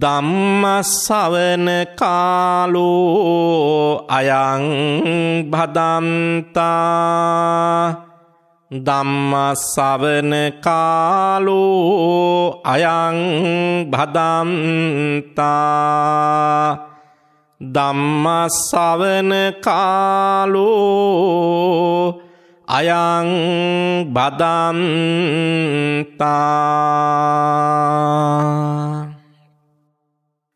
ධම්මස්සවන කාලෝ අයං භදන්තා ධම්මස්සවන කාලෝ අයං භදන්තා ධම්මස්සවන කාලෝ අයං බදන්තා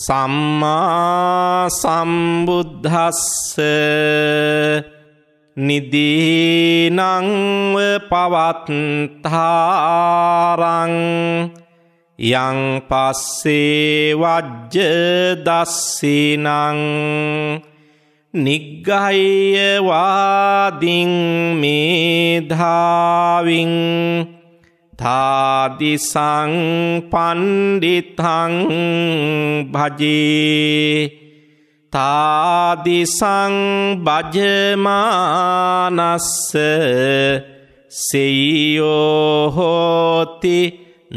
සම්මා සම්බුද්ධස්ස නිදීනංව පවත්තාරං යං පස්සේ වජ්ජ දස්සිනං නිග්ගහය වාදින් මේධාවින් තාදිසං පණ්ඩිතං භජේ තාදිසං බජමානස්ස සෙයෝ හෝති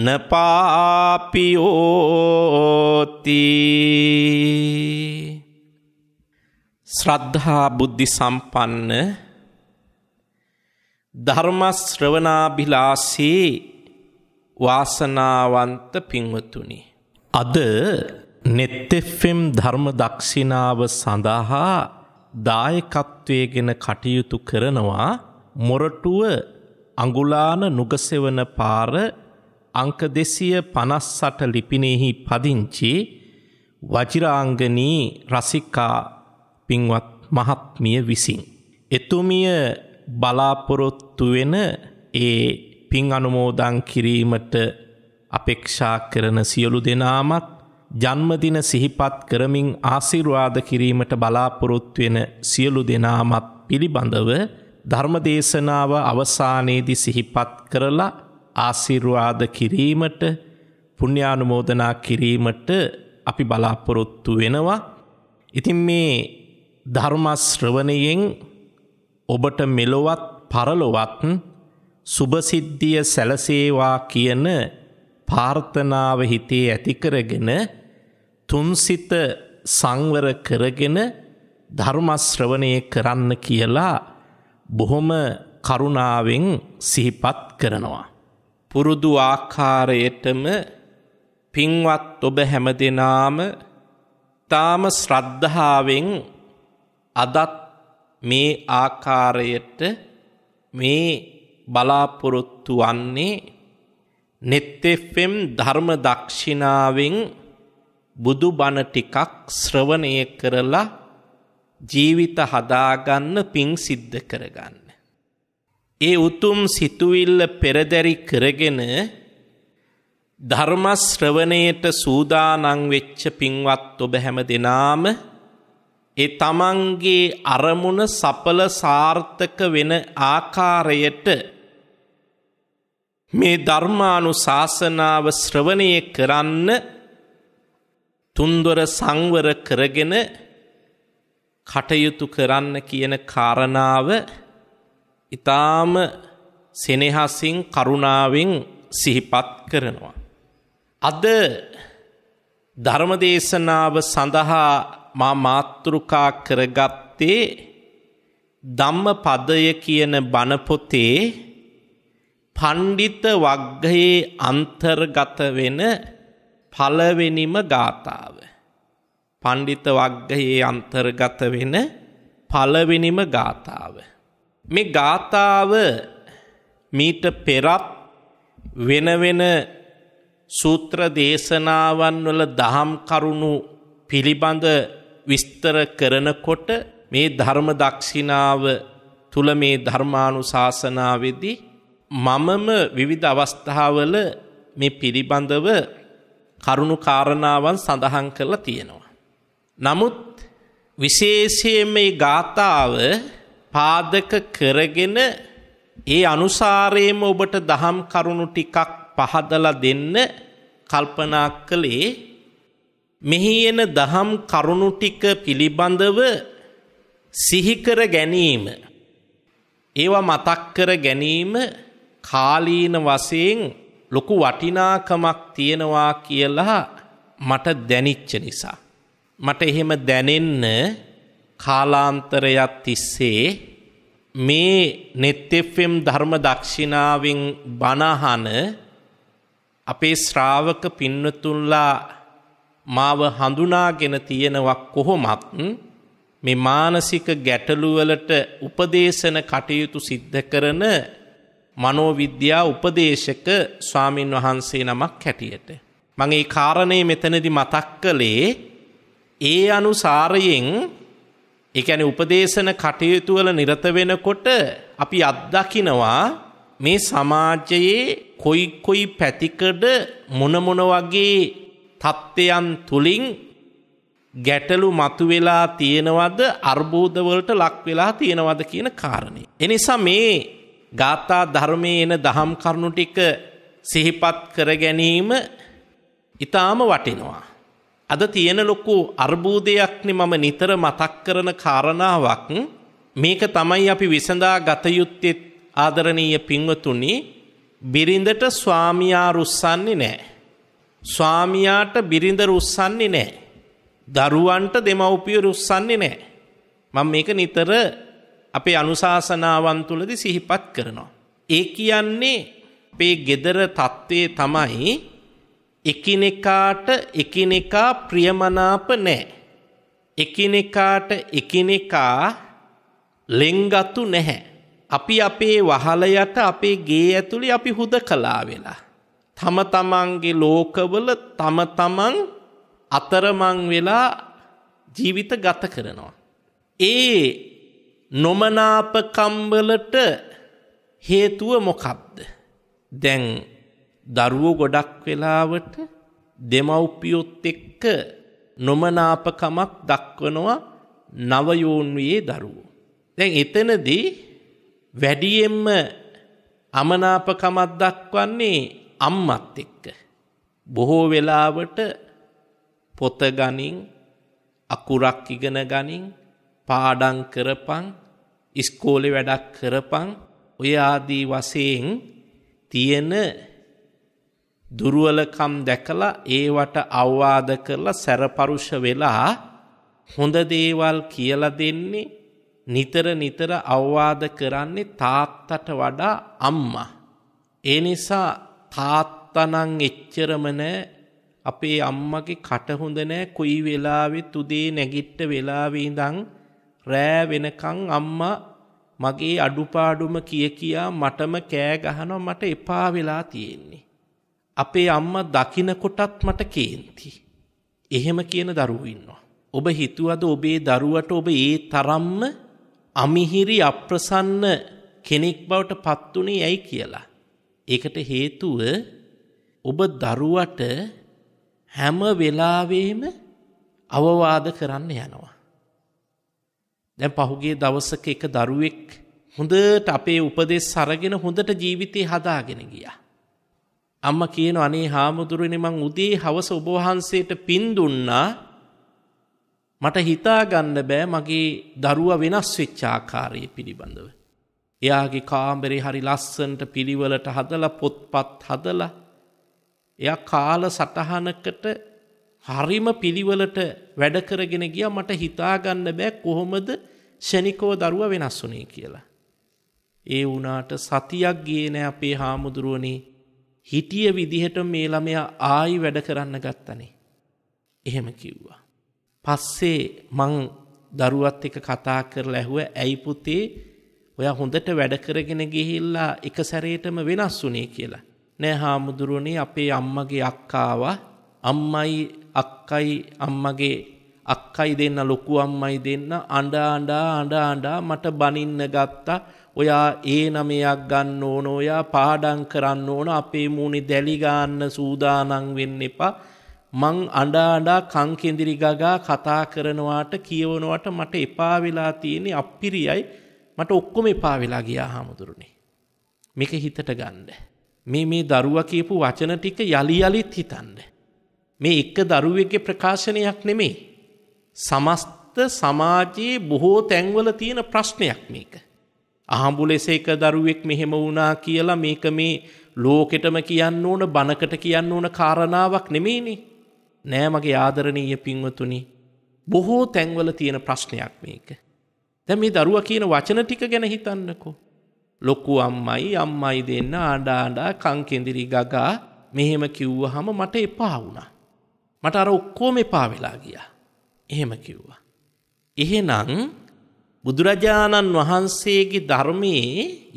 නපාපියෝති ශ්‍රද්ධා බුද්ධි සම්පන්න ධර්ම ශ්‍රවණාභිලාෂී වාසනාවන්ත පින්වතුනි. අද නෙත්තෙෆම් ධර්ම දක්ෂිනාව සඳහා දායකත්වය ගෙන කටයුතු කරනවා මොරටුව අඟුලාන නුගසෙවන පාර අංක දෙසිය පනස්සට ලිපිනෙහි පදිංචි වජිරාංගනී රසිකා පින්වත් මහත්මිය විසින්. එතුමිය බලාපොරොත්තු වෙන ඒ පින් අනුමෝදං කිරීමට අපේක්ෂා කරන සියලු දෙනාමත් ජන්මදින සිහිපත් කරමින් ආසිර්වාද කිරීමට බලාපොරොත්වෙන සියලු දෙනාමත් පිළිබඳව ධර්මදේශනාව අවසානයේදි සිහිපත් කරලා ආසිර්වාද කිරීමට පුුණ්‍යානුමෝදනා කිරීමට අපි බලාපොරොත්තු වෙනවා. ඉතින් මේ ධර්මශ්‍රවණයෙන් ඔබට මෙලොවත් පරලොවත් සුභසිද්ධිය සැලසේවා කියන පාර්ථනාව හිතේ ඇතිකරගෙන තුන්සිත සංවර කරගෙන ධර්මශ්‍රවණය කරන්න කියලා බොහොම කරුණාවෙන් සිහිපත් කරනවා. පුරුදු ආකාරයටම පින්වත් ඔබ හැම දෙනාම තාම ශ්‍රද්ධාවෙන් අදත් මේ ආකාරයට මේ බලාපොරොත්තු වන්නේ නෙත්තෙෆම් ධර්ම දක්ෂිනාවෙන් බුදු බණ ටිකක් ශ්‍රවණය කරලා ජීවිත හදාගන්න පිං සිද්ධ කරගන්න. ඒ උතුම් සිතුවිල්ල පෙරදැරි කරගෙන ධර්ම ශ්‍රවණයට සූදානම් වෙච්ච පින්වත් ඔබ හැම දෙනාම ඒ තමන්ගේ අරමුණ සඵල සාර්ථක වෙන ආකාරයට මේ ධර්මානු ශාසනාව ශ්‍රවණය කරන්න තුන්දොර සංවර කරගෙන කටයුතු කරන්න කියන කාරණාව ඊටාම සෙනෙහසින් කරුණාවෙන් සිහිපත් කරනවා. අද ධර්මදේශනාව සඳහා මා මාතෘකා කරගත්තේ ධම්මපදය කියන බණ පොතේ පණ්ඩිත වග්ගයේ අන්තර්ගත වෙන පළවෙනිම ගාථාව. පණ්ඩිත වග්ගයේ අන්තර්ගත වෙන පළවෙනිම ගාථාව. මේ ගාථාව මීට පෙරත් වෙන වෙන සූත්‍ර දේශනාවන් වල දහම් කරුණු පිළිබඳ විස්තර කරනකොට මේ ධර්ම දක්ෂිනාව තුල මේ ධර්මානුශාසනාවේදී මමම විවිධ අවස්ථාවල මේ පිළිබඳව කරුණු කාරණාවන් සඳහන් කරලා තියෙනවා. නමුත් විශේෂයෙන් මේ ගාතාව පාදක කරගෙන ඒ අනුසාරයෙන්ම ඔබට දහම් කරුණු ටිකක් පහදලා දෙන්න කල්පනා කළේ මෙහි එන දහම් කරුණු ටික පිළිබඳව සිහි කර ගැනීම ඒවා මතක් කර ගැනීම කාලීන වශයෙන් ලොකු වටිනාකමක් තියෙනවා කියලා මට දැනිච්ච නිසා. මට එහෙම දැනෙන්න කාලාන්තරයක් තිස්සේ මේ නෙත්තෙෆම් ධර්ම දක්ෂිනාවෙන් බණහන අපේ ශ්‍රාවක පින්නතුන්ලා මාව හඳුනාගෙන තියෙනවා කොහොමත් මේ මානසික ගැටලුවලට උපදේශන කටයුතු සිද්ධ කරන මනෝවිද්‍යා උපදේශක ස්වාමින් වහන්සේ නමක් හැටියට. මම ඒ කාරණේ මෙතනදි මතක් කළේ ඒ අනුසාරයෙන් ඒ කියන්නේ උපදේශන කටයුතු වල නිරත වෙනකොට අපි අත්දකිනවා මේ සමාජයේ කොයි කොයි පැතිකඩ මොන මොන වගේ தත්ත්වයන් තුලින් ගැටලු මතුවලා තියෙනවද අර්බුද වලට ලක් වෙලා තියෙනවද කියන කාරණේ. එනිසා මේ ගාථා ධර්මයේ එන දහම් කරුණු ටික සිහිපත් කර ගැනීම ඊටාම වටිනවා. අද තියෙන ලොකු අර්බුදයක්නේ මම නිතර මතක් කරන කාරණාවක් මේක තමයි අපි විසඳා ගත යුත්තේ ආදරණීය පින්වතුනි බිරිඳට ස්වාමියා රුස්සන්නේ නැහැ. ස්වාමියාට බිරිඳ රුස්සන්නේ නැහැ. දරුවන්ට දෙමව්පිය රුස්සන්නේ නැහැ. මම මේක නිතර අපේ අනුශාසනාවන් තුළද සිහිපත් කරනවා. ඒ කියන්නේ අපේ gedara தત્ත්වයේ තමයි එකිනෙකාට එකිනෙකා ප්‍රියමනාප නැහැ. එකිනෙකාට එකිනෙකා ලෙන්ගතු නැහැ. අපි අපේ වහලයට අපේ ගේ ඇතුළේ අපි හුදකලා වෙලා. තම තමන්ගේ ලෝකවල තම තමන් අතරමං වෙලා ජීවිත ගත කරනවා. ඒ නොමනාපකම්වලට හේතුව මොකක්ද? දැන් දරුවෝ ගොඩක් වෙලාවට දෙමව්පියොත් එක්ක නොමනාපකමක් දක්වනවා නව යෝන්වියේ දරුවෝ. දැන් එතනදී වැඩියෙන්ම අමනාපකමක් දක්වන්නේ අම්මත් එක්ක. බොහෝ වෙලාවට පොත ගනින් අකුරක් ඉගෙන ගනින් පාඩම් කරපන් ඉස්කෝලේ වැඩක් කරපන් ඔය ආදී වශයෙන් තියෙන දුර්වලකම් දැකලා ඒවට අවවාද කරලා සැරපරුෂ වෙලා හොඳ දේවල් කියලා දෙන්නේ නිතර නිතර අවවාද කරන්නේ තාත්තට වඩා අම්මා. ඒ නිසා තාත්තනම් එච්චරම නෑ අපේ අම්මගේ කට හොඳ නෑ කොයි වෙලාවෙත් උදේ නැගිට්ට වෙලාවේ ඉඳන් රෑ වෙනකන් අම්මා මගේ අඩුපාඩුම කිය කියා මටම කෑ ගහනවා මට එපා වෙලා තියෙන්නේ. අපේ අම්මා දකින්නකොටත් මට කේන්ති. එහෙම කියන දරුවෝ ඉන්නවා. ඔබ හිතුවද ඔබේ දරුවට ඔබ ඒ තරම්ම අමිහිරි අප්‍රසන්න කෙනෙක් බවට පත්තුනේ ඇයි කියලා. ඒකට හේතුව ඔබ දරුවට හැම වෙලාවෙම අවවාද කරන්න යනවා. දැන් පහුගේ දවසක එක දරුවෙක් හොඳට අපේ උපදෙස් සරගෙන හොඳට ජීවිතේ හදාගෙන ගියා. අම්ම කියන අනේ හාමුදුරුවනේ මං උදේ හවස ඔබ වහන්සේට පින් දුන්නා මට හිතා ගන්න බෑ මගේ දරුවා වෙනස් වෙච්ච ආකාරය පිළිබඳව. එයාගේ කාමරේ හරි ලස්සනට පිළිවෙලට හදලා පොත්පත් හදලා එයා කාල සටහනකට හරිම පිළිවෙලට වැඩ කරගෙන ගියා මට හිතා ගන්න බෑ කොහොමද ෂණිකව දරුවා වෙනස් වුනේ කියලා. ඒ වුණාට සතියක් ගියේ නෑ අපේ හාමුදුරුවනේ. හිටිය විදිහට මේ ළමයා ආයි වැඩ කරන්න ගත්තනේ. එහෙම කිව්වා. පස්සේ මං දරුවත් එක කතා කරලා ඇහුව ඇයි පුතේ ඔයා හොඳට වැඩ කරගෙන ගිහිල්ලා එක සැරේටම වෙනස් වුනේ කියලා. නෑ හාමුදුරුවනේ අපේ අම්මගේ අක්කාවා අම්මයි අක්කයි අම්මගේ අක්කයි දෙන්න ලොකු අම්මයි දෙන්න අඬා අඬා අඬා අඬා මට බනින්න ගත්තා. ඔයා ඒ නමයක් ගන්න ඕන ඔයා පාඩම් කරන්න ඕන අපේ මූණේ දැලි ගන්න සූදානම් වෙන්න එපා. මං අඬා අඬා කන් කෙඳිරි ගගා කතා කරනවාට කියවනවාට මට එපා වෙලා තියෙන්නේ අප්පිරියයි. මට ඔක්කොම එපා වෙලා ගියා හාමුදුරනේ. මේක හිතට ගන්න. මේ මේ දරුවා කියපු වචන ටික යලි යලිත් හිතන්නේ. මේ එක්ක දරුවෙක්ගේ ප්‍රකාශනයක් නෙමෙයි. සමස්ත සමාජයේ බොහෝ තැන්වල තියෙන ප්‍රශ්නයක් මේක. අහඹු ලෙස එක දරුවෙක් මෙහෙම වුණා කියලා මේක මේ ලෝකෙටම කියන්න ඕන බනකට කියන්න ඕන කාරණාවක් නෙමෙයිනේ. නෑ මගේ ආදරණීය පින්වතුනි. බොහෝ තැන්වල තියෙන ප්‍රශ්නයක් මේක. දැන් මේ දරුවා කියන වචන ටික ගැන හිතන්නකෝ. ලොකු අම්මයි අම්මයි දෙන්න ආඩා ආඩා කංකෙඳිරි ගගා මෙහෙම කිව්වහම මට එපා වුණා. මට අර ඔක්කොම එපා වෙලා ගියා. එහෙම කිව්වා. එහෙනම් බුදුරජාණන් වහන්සේගේ ධර්මයේ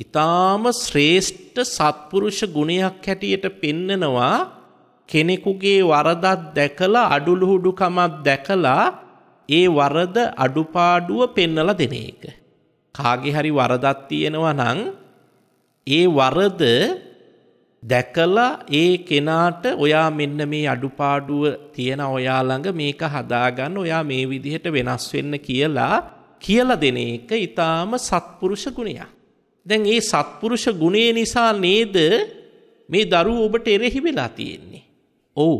ඊටාම ශ්‍රේෂ්ඨ සත්පුරුෂ ගුණයක් හැටියට පෙන්නනවා කෙනෙකුගේ වරදක් දැකලා අඩුලුහුඩුකමක් දැකලා ඒ වරද අඩුපාඩුව පෙන්නලා දෙන එක. කාගේ හරි වරදක් තියෙනවා නම් ඒ වරද දැකලා ඒ කෙනාට ඔයා මෙන්න මේ අඩුපාඩුව තියෙන ඔයා ළඟ මේක හදාගන්න ඔයා මේ විදිහට වෙනස් වෙන්න කියලා කියලා දෙන එක ඊටාම සත්පුරුෂ ගුණයක්. දැන් මේ සත්පුරුෂ ගුණය නිසා නේද මේ දරුවෝ ඔබට එරෙහි වෙලා තියෙන්නේ. ඔව්.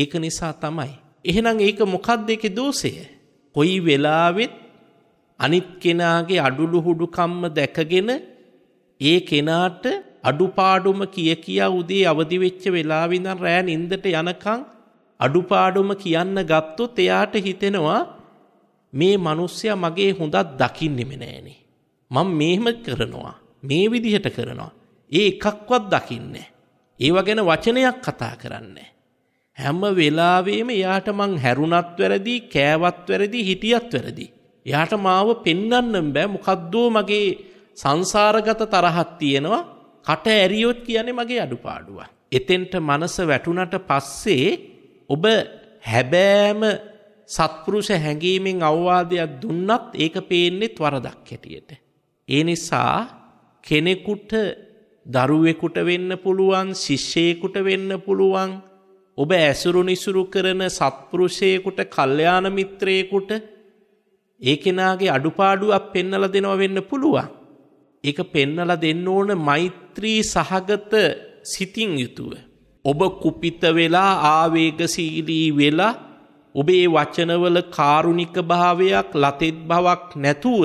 ඒක නිසා තමයි. එහෙනම් ඒක මොකක්ද ඒකේ දෝෂය? කොයි වෙලාවෙත් අනිත් කෙනාගේ අඩුලුහුඩුකම්ම දැකගෙන ඒ කෙනාට අඩුපාඩුම කිය කියා උදේ අවදිවෙච්ච වෙලාවිඳන් රෑ නින්දට යනකං අඩුපාඩුම කියන්න ගත්තොත් එයාට හිතෙනවා මේ මනුස්්‍යය මගේ හොඳත් දකින්නෙම නෑනේ. මං මේහෙම කරනවා. මේ විදිහට කරනවා. ඒ එකක්වත් දකින්නේ. ඒව ගැන වචනයක් කතා කරන්නේ. හැම වෙලාවේම එයාට මං හැරුණත් වැරදි කෑවත් වැරදි හිටියත් වැරදි. එයාට මාව පෙන්නන්න බෑ මොකද්දෝ මගේ සංසාරගත තරහක් තියෙනවා කට ඇරියොත් කියන්නේ මගේ අඩුපාඩුව. එතෙන්ට මනස වැටුණට පස්සේ ඔබ හැබෑම සත්පුරුෂ හැඟීමෙන් අවවාදයක් දුන්නත් ඒක පේන්නෙත් වරදක් හැටියට. ඒ නිසා කෙනෙකුට දරුවෙකුට වෙන්න පුළුවන් ශිෂ්‍යයෙකුට වෙන්න පුළුවන් ඔබ ඇසුරු නිසුරු කරන සත්පුරුෂයෙකුට කල්යාණ මිත්‍රයෙකුට ඒ කෙනාගේ අඩුපාඩුවක් පෙන්නලා දෙනවා වෙන්න පුළුවන්. ඒක පෙන්නලා දෙන්න ඕන මෛත්‍රී සහගත සිතින් යුතුව. ඔබ කුපිත වෙලා ආවේගශීලී වෙලා ඔබේ වචනවල කාරුණික භාවයක් ලතෙත් බවක් නැතුව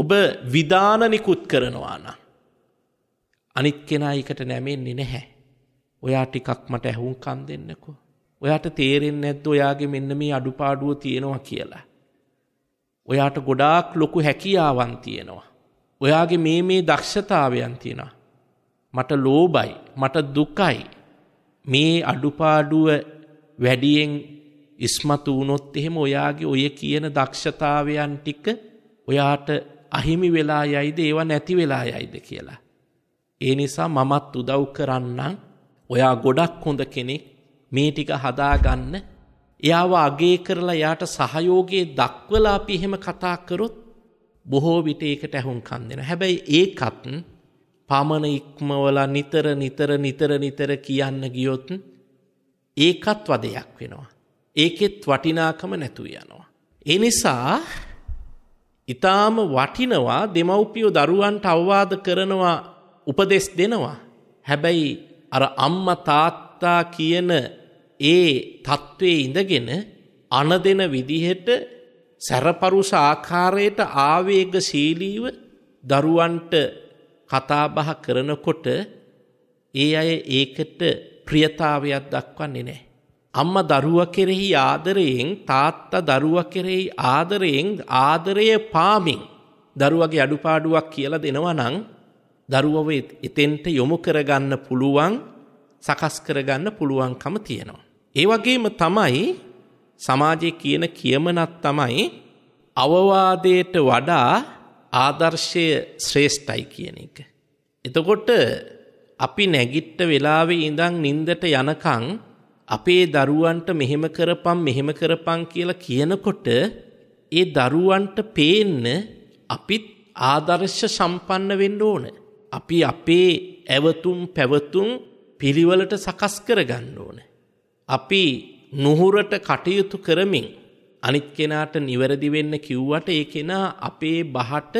ඔබ විධාන නිකුත් කරනවා නම් අනිත් කෙනා එකට නැමෙන්නේ නැහැ. ඔයා ටිකක් මට ඇහුම්කන් දෙන්නකෝ. ඔයාට තේරෙන්නේ නැද්ද ඔයාගේ මෙන්න මේ අඩුපාඩුව තියෙනවා කියලා. ඔයාට ගොඩාක් ලොකු හැකියාවන් තියෙනවා. ඔයාගේ මේ මේ දක්ෂතාවයන් තියෙනවා. මට ලෝබයි මට දුකයි මේ අඩුපාඩුව වැඩියෙන් ඉස්මතු වුණොත් එහෙම ඔයාගේ ඔය කියන දක්ෂතාවයන් ටික ඔයාට අහිමි වෙලා යයිද ඒවා නැති වෙලා යයිද කියලා. ඒ නිසා මමත් උදව් කරන්නම් ඔයා ගොඩක් හොඳ කෙනෙක් මේ ටික හදාගන්න එයාව අගේ කරලා යාට සහයෝගයේ දක්වලා අපි එහෙම කතා කරොත් බොහෝ විට ඒකට ඇහුම්කන් දෙනවා. හැබැයි ඒකත් පමණ ඉක්මවලා නිතර නිතර නිතර නිතර කියන්න ගියොත් ඒකත් වදයක් වෙනවා. ඒකෙත් වටිනාකම නැතු යනවා. ඒ නිසා ඊටාම වටිනවා දෙමව්පියෝ දරුවන්ට අවවාද කරනවා උපදෙස් දෙනවා. හැබැයි අර අම්මා තාත්තා කියන ඒ தત્ත්වයේ ඉඳගෙන අනදෙන විදිහට සැරපරුස ආකාරයට ආවේගශීලීව දරුවන්ට කතාබහ කරනකොට ඒ අය ඒකට ප්‍රියතාවයක් දක්වන්නේ නැහැ. අම්ම දරුව කෙරෙහි ආදරයෙන් තාත්තා දරුව කෙරෙහි ආදරයෙන් ආදරය පාමින් දරුවගේ අඩුපාඩුවක් කියලා දෙනවා නම් දරුවව එතෙන්ට යොමු කරගන්න පුළුවන් සකස් කරගන්න පුළුවන්කම තියෙනවා. ඒ වගේම තමයි සමාජයේ කියන කියමනක් තමයි අවවාදයට වඩා ආදර්ශය ශ්‍රේෂ්ඨයි කියන එක. එතකොට අපි නැගිට්ට වෙලාවේ ඉඳන් නින්දට යනකං අපේ දරුවන්ට මෙහෙම කරපම් මෙහෙම කරපං කියලා කියනකොට ඒ දරුවන්ට පේන්න අපිත් ආදර්ශ සම්පන්න වෙන්න ඕන. අපි අපේ ඇවතුම් පැවතුම් පිළිවලට සකස් කරගන්න ඕන. අපි නුහුරට කටයුතු කරමින් අනිත් කෙනාට නිවැරදි වෙන්න කිව්වට ඒ කෙනා අපේ බහට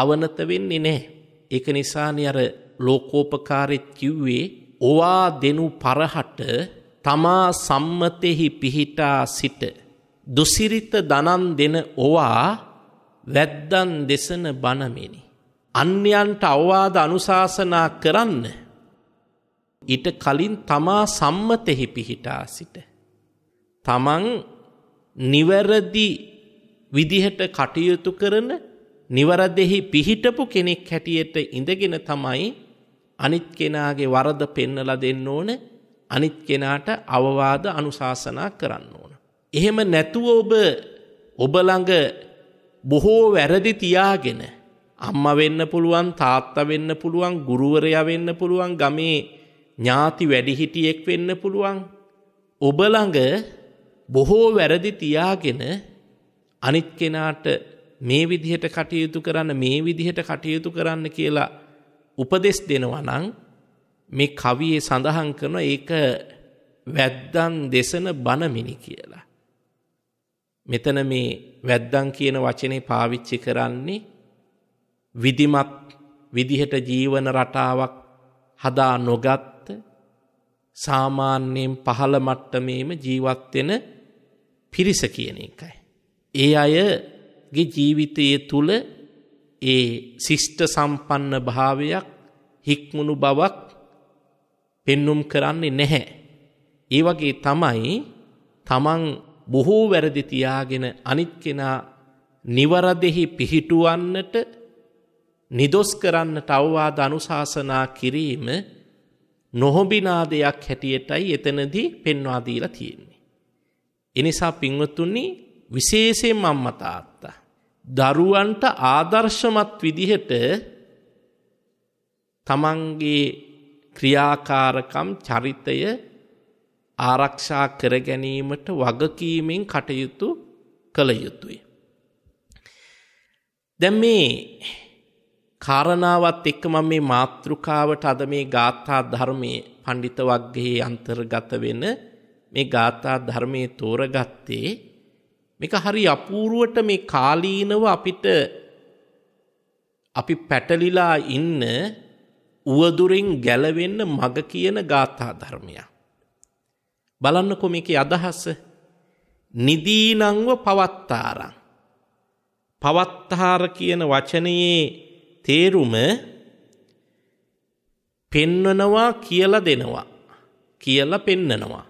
අවනත වෙන්නේ නැහැ. ඒක නිසානේ අර ලෝකෝපකාරෙත් කිව්වේ ඔවා දෙනු පරහට තමා සම්මතෙහි පිහිටා සිට දුසිරිත දනන් දෙන ඔවා වැද්දන් දෙසන බණමෙනි. අන්‍යයන්ට අවවාද අනුශාසනා කරන්න. ඊට කලින් තමා සම්මතෙහි පිහිටා සිට තමන් නිවැරදි විදිහට කටයුතු කරන නිවරදෙහි පිහිටපු කෙනෙක් හැටියට ඉඳගෙන තමයි අනිත් කෙනාගේ වරද පෙන්නලා දෙන්න ඕන අනිත් කෙනාට අවවාද අනුශාසනා කරන්න ඕන. එහෙම නැතුව ඔබ ඔබ ළඟ බොහෝ වැරදි තියාගෙන අම්මා වෙන්න පුළුවන් තාත්තා වෙන්න පුළුවන් ගුරුවරයා වෙන්න පුළුවන් ගමේ ඥාති වැඩිහිටියෙක් වෙන්න පුළුවන් ඔබ ළඟ බොහෝ වැරදි තියාගෙන අනිත් කෙනාට මේ විදිහට කටයුතු කරන්න මේ විදිහට කටයුතු කරන්න කියලා උපදෙස් දෙනවා නම් මේ කවියේ සඳහන් කරන ඒක වැද්දන් දෙසන බණමිනි කියලා. මෙතන මේ වැද්දන් කියන වචනේ පාවිච්චි කරන්නේ විධිමත් විදිහට ජීවන රටාවක් හදා නොගත්ත සාමාන්‍යයෙන් පහළ මට්ටමේම ජීවත් වෙන පිරිස කියන එකයි. ඒ අයගේ ජීවිතය තුළ ඒ සිිෂ්ට සම්පන්න භාවයක් හික්මුණු බවක් පෙන්නුම් කරන්නේ නැහැ. ඒ වගේ තමයි තමන් බොහෝ වැරදි තියාගෙන අනිත් කෙනා නිවරදෙහි පිහිටුවන්නට නිදොස් කරන්නට අවවාද අනුශාසනා කිරීම නොහොබිනා දෙයක් හැටියටයි එතනදී පෙන්වා දීලා තියෙන්නේ. එනිසා පින්වතුනි විශේෂයෙන් අම්මා තාත්තා දරුවන්ට ආදර්ශමත් විදිහට තමන්ගේ ක්‍රියාකාරකම් චරිතය ආරක්ෂා කර ගැනීමට වගකීමෙන් කටයුතු කළ යුතුය. දැන් මේ කාරණාවත් එක්ක මම මේ මාතෘකාවට අද මේ ගාථා ධර්මයේ පඬිත වග්ගයේ අන්තර්ගත වෙන මේ ගාථා ධර්මයේ තෝරගත්තේ මේක හරි අපූර්වට මේ කාලීනව අපිට අපි පැටලිලා ඉන්න උවදුරින් ගැලවෙන්න මග කියන ගාථා ධර්මයක්. බලන්නකො මේකේ අදහස නිදීනංව පවත්තාරං. පවත්තාර කියන වචනයේ තේරුම පෙන්වනවා කියලා දෙනවා. කියලා පෙන්නනවා.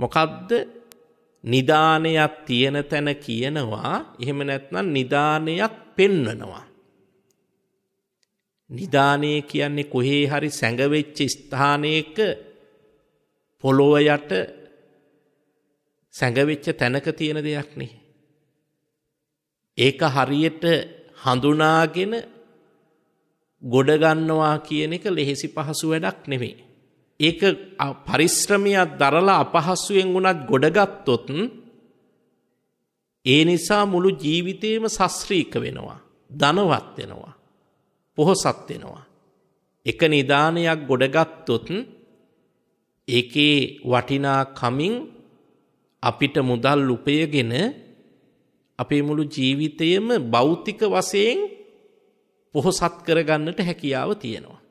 මොකක්ද නිධානයක් තියෙන තැන කියනවා එහෙම නැත්නම් නිධානයක් පෙන්වනවා. නිධානය කියන්නේ කොහේ හරි සැඟවෙච්ච ස්ථානයක පොළොව යට සැඟවෙච්ච තැනක තියෙන දෙයක් නේ. ඒක හරියට හඳුනාගෙන ගොඩ ගන්නවා කියන එක ලෙහෙසි පහසු වැඩක් නෙමෙයි. ඒක පරිශ්‍රමයක් දරලා අපහස්සුවෙන් වුණත් ගොඩගත්තොත් ඒ නිසා මුළු ජීවිතේම සස්්‍රීක වෙනවා. ධනවත් වෙනවා. පොහොසත් වෙනවා. එක නිධානයක් ගොඩගත්තොත් ඒකේ වටිනා කමින් අපිට මුදල් උපයගෙන අපේ මුළු ජීවිතයම භෞතික වශයෙන් පොහොසත් කරගන්නට හැකියාව තියෙනවා.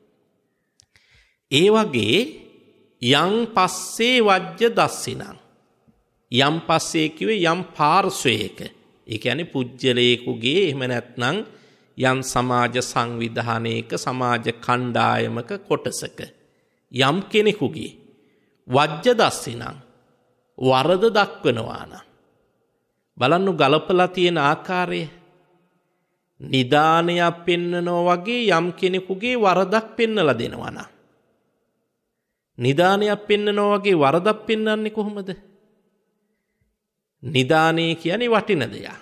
ඒ වගේ යම් පස්සේ වජ්‍ය දස්සිනං. යම් පස්සේ කිවේ යම් පාර්ශවයක. ඒ කියන්නේ පුජ්‍යලේකුගේ එහෙම නැත්නම් යම් සමාජ සංවිධානයක සමාජ කණ්ඩායමක කොටසක යම් කෙනෙකුගේ වජ්‍ය දස්සිනං වරද දක්වනවා නම් බලන්නු ගලපලා තියෙන ආකාරය නිදානයක් පෙන්නනෝ වගේ යම් කෙනෙකුගේ වරදක් පෙන්නලා දෙනවා නම් නිදානයක් පෙන්නනෝ වගේ වරදක් පෙන්වන්නේ කොහොමද? නිදානේ කියන්නේ වටින දෙයක්.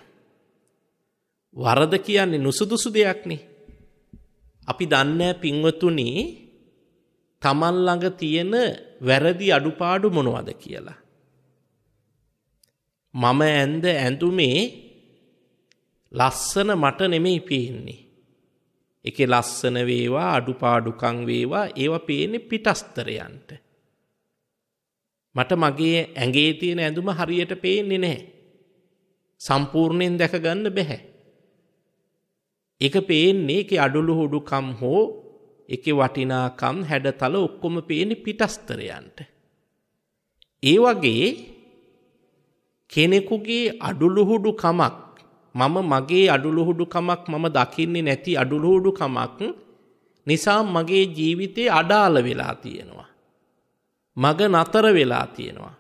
වරද කියන්නේ නුසුදුසු දෙයක්නේ. අපි දන්නේ පින්වතුනි තමන් ළඟ තියෙන වැරදි අඩුපාඩු මොනවද කියලා. මම ඇඳ ඇඳුමේ ලස්සන මට නෙමෙයි පේන්නේ. එකේ ලස්සන වේවා අඩුපාඩුකම් වේවා ඒවා පේන්නේ පිටස්තරයන්ට. මට මගේ ඇඟේ තියෙන ඇඳුම හරියට පේන්නේ නැහැ. සම්පූර්ණයෙන් දැක ගන්න බෑ. ඒක පේන්නේ ඒකේ අඩලු හොඩුකම් හෝ ඒකේ වටිනාකම් හැඩතල ඔක්කොම පේන්නේ පිටස්තරයන්ට. ඒ වගේ කෙනෙකුගේ අඩලු හොඩුකමක් මම මගේ අඩුලුහුඩුකමක් මම දකින්නේ නැති අඩුලුහුඩුකමක් නිසා මගේ ජීවිතේ අඩාල වෙලා තියෙනවා. මග නතර වෙලා තියෙනවා.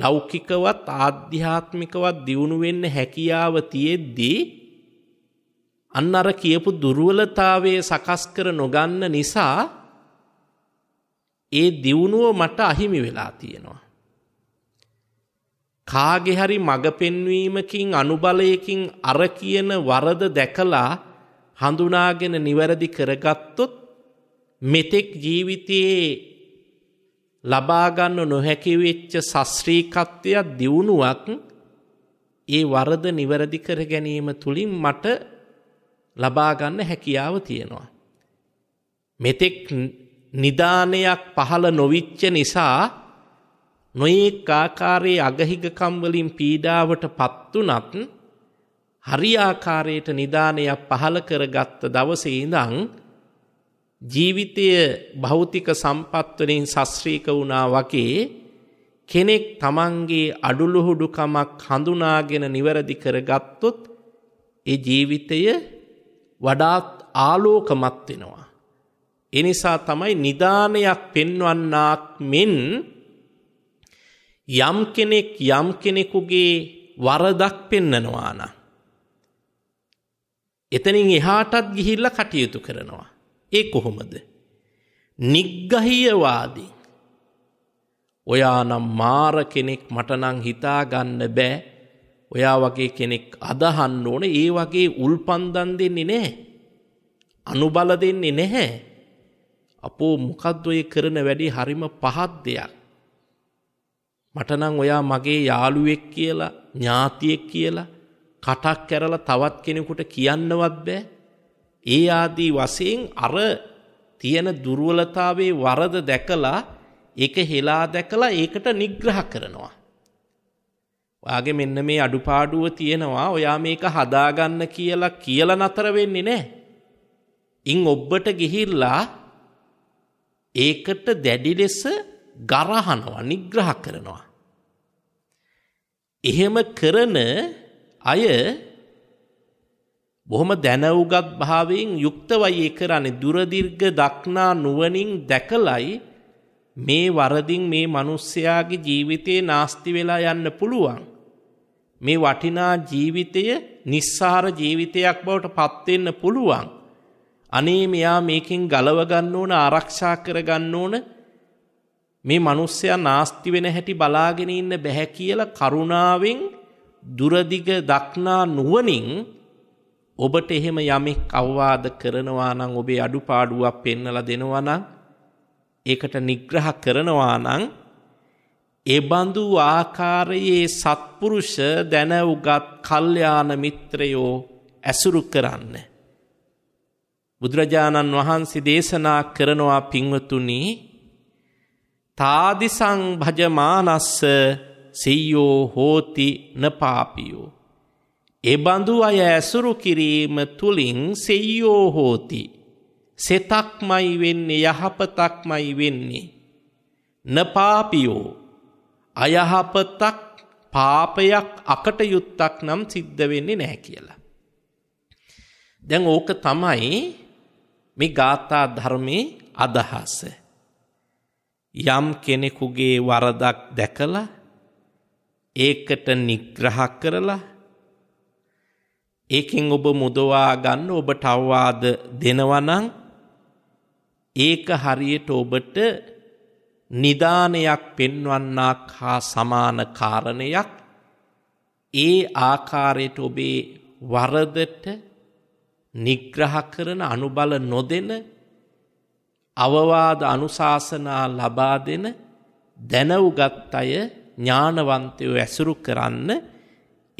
ලෞකිකවත් ආධ්‍යාත්මිකවත් දියුණු වෙන්න හැකියාව තියෙද්දී අන්න අර කියපු දුර්වලතාවයේ සකස් කර නොගන්න නිසා ඒ දියුණුව මට අහිමි වෙලා තියෙනවා. කාගේ හරි මඟ පෙන්වීමකින් අනුබලයකින් අර කියන වරද දැකලා හඳුනාගෙන නිවැරදි කරගත්තොත් මෙතෙක් ජීවිතයේ ලබාගන්න නොහැකි වෙච්ච ශස්ත්‍රීකත්වයක් දියුණුවක් ඒ වරද නිවැරදි කර ගැනීම තුලින් මට ලබා ගන්න හැකියාව තියෙනවා. මෙතෙක් නිදානයක් පහළ නොවිච්ච නිසා නොයෙක් ආකාරයේ අගහිගකම් වලින් පීඩාවට පත්ුනත් හරියාකාරයට නිදානයක් පහළ කරගත්ත දවසේ ඉඳන් ජීවිතය භෞතික සම්පත් වලින් ශස්ත්‍රීක වුණා වගේ කෙනෙක් තමන්ගේ අඩුලුහුඩුකමක් හඳුනාගෙන නිවැරදි කරගත්තොත් ඒ ජීවිතය වඩාත් ආලෝකමත් වෙනවා. එනිසා තමයි නිදානයක් පෙන්වන්නාක් මෙන් යම් කෙනෙක් යම් කෙනෙකුගේ වරදක් පෙන්නනවා නම් එතනින් එහාටත් ගිහිල්ලා කටයුතු කරනවා. ඒ කොහොමද? නිග්ගහීයවාදී. ඔයානම් මාර කෙනෙක් මට නම් හිතා ගන්න බෑ. ඔයා වගේ කෙනෙක් අදහන්න ඕන. ඒ වගේ උල්පන්දම් දෙන්නේ නැහැ. අනුබල දෙන්නේ නැහැ. අපෝ මොකද්ද ඔය කරන වැඩේ හරිම පහත් දෙයක්. මටනම් ඔයා මගේ යාළුවෙක් කියලා ඥාතියෙක් කියලා කටක් කැරලා තවත් කෙනෙකුට කියන්නවත් බෑ. ඒ ආදී වශයෙන් අර තියෙන දුර්වලතාවේ වරද දැකලා ඒක හෙලා දැකලා ඒකට නිග්‍රහ කරනවා. ඔයාගේ මෙන්න මේ අඩුපාඩුව තියෙනවා ඔයා මේක හදාගන්න කියලා කියලා නතර වෙන්නේ නැහැ. ඉන් ඔබට ගිහිල්ලා ඒකට දැඩි ලෙස ගරහනවා නිග්‍රහ කරනවා. එහෙම කරන අය බොහොම දැනවුගත් භාවයෙන් යුක්තවයි ඒ කරන්නේ දුරදිර්ග දක්නා නුවණින් දැකලයි මේ වරදින් මේ මිනිස්යාගේ ජීවිතේ නාස්ති වෙලා යන්න පුළුවන් මේ වටිනා ජීවිතය නිස්සාර ජීවිතයක් බවට පත් වෙන්න පුළුවන් අනේ මෙයා මේකෙන් ගලව ගන්න ඕන ආරක්ෂා කර ගන්න ඕන මේ මිනිස්සයා නාස්ති වෙන හැටි බලාගෙන ඉන්න බෑ කියලා කරුණාවෙන් දුරදිග දක්නා නුවණින් ඔබට එහෙම යමෙක් අවවාද කරනවා නම් ඔබේ අඩුපාඩුවක් පෙන්නලා දෙනවා නම් ඒකට නිග්‍රහ කරනවා නම් ඒ බඳු ආකාරයේ සත්පුරුෂ දැන උගත් කල්යාණ මිත්‍රයෝ ඇසුරු කරන්න බුදුරජාණන් වහන්සේ දේශනා කරනවා පින්වතුනි තාදිසං භජමානස්ස සීයෝ හෝති නපාපියෝ එබඳු අය ඇසුරු කිරීම තුලින් සෙය්‍යෝ හෝති සෙතක්මයි වෙන්නේ යහපතක්මයි වෙන්නේ නපාපියෝ අයහපතක් පාපයක් අකටයුත්තක් නම් සිද්ධ වෙන්නේ නැහැ කියලා දැන් ඕක තමයි මේ ගාථා ධර්මයේ අදහස යම් කෙනෙකුගේ වරදක් දැකලා ඒකට නිග්‍රහ කරලා ඒකෙන් ඔබ මුදවා ගන්න ඔබට අවවාද දෙනවනම් ඒක හරියට ඔබට නිදානයක් පෙන්වන්නක් හා සමාන කාරණයක් ඒ ආකාරයට ඔබේ වරදට නිග්‍රහ කරන අනුබල නොදෙන අවවාද අනුශාසනා ලබා දෙන දැනවුගත් අය ඥානවන්තයෝ ඇසුරු කරන්න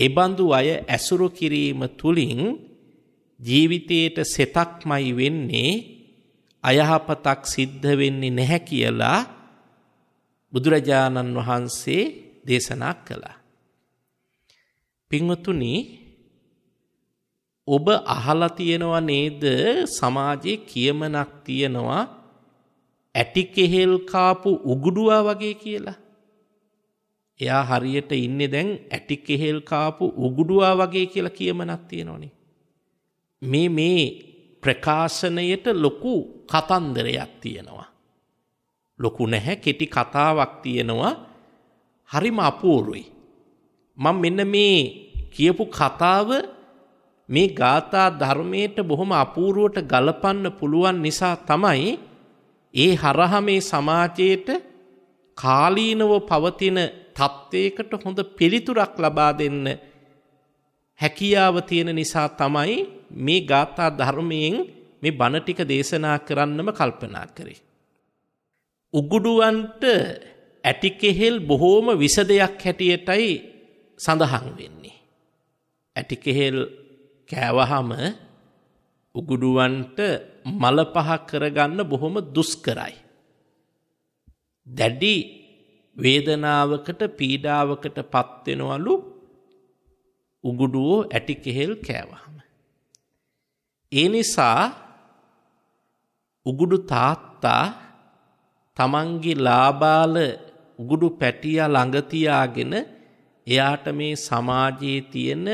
එබඳු අය ඇසුරු කිරීම තුළින් ජීවිතයට සෙතක්මයි වෙන්නේ අයහපතක් සිද්ධ වෙන්නේ නැහැ කියලා බුදුරජාණන් වහන්සේ දේශනා කළා. පින්වතුනි ඔබ අහලා තියෙනව නේද සමාජයේ කියමනක් තියෙනවා ඇටි කෙහෙල් කාපු උගුඩුවා වගේ කියලා. එයා හරියට ඉන්නේ දැන් ඇටි කෙහෙල් කාපු උගුඩුවා වගේ කියලා කියමනක් තියෙනෝනේ. මේ මේ ප්‍රකාශනයට ලොකු කතන්දරයක් තියෙනවා. ලොකු නැහැ කෙටි කතාවක් තියෙනවා හරිම අපූරුයි. මම මෙන්න මේ කියපු කතාව මේ ගාථා ධර්මයට බොහොම අපූරුවට ගලපන්න පුළුවන් නිසා තමයි ඒ හරහ මේ සමාජයට කාලීනව පවතින තත්ත්වයකට හොඳ පිළිතුරක් ලබා දෙන්න හැකියාව තියෙන නිසා තමයි මේ ගාථා ධර්මයෙන් මේ බණ ටික දේශනා කරන්නම කල්පනා කරේ. උගුඩුවන්ට ඇටි කෙහෙල් බොහෝම විස දෙයක් හැටියටයි සඳහන් වෙන්නේ. ඇටි කෙහෙල් කෑවහම උගුඩුවන්ට මල පහ කරගන්න බොහොම දුස්කරයි. දැඩි වේදනාවකට පීඩාවකට පත්වෙනවලු උගුඩුවෝ ඇටි කෙහෙල් කෑවහම. ඒ නිසා උගුඩු තාත්තා තමන්ගේ ලාබාල උගුඩු පැටියා ළඟතියාගෙන එයාට මේ සමාජයේ තියෙන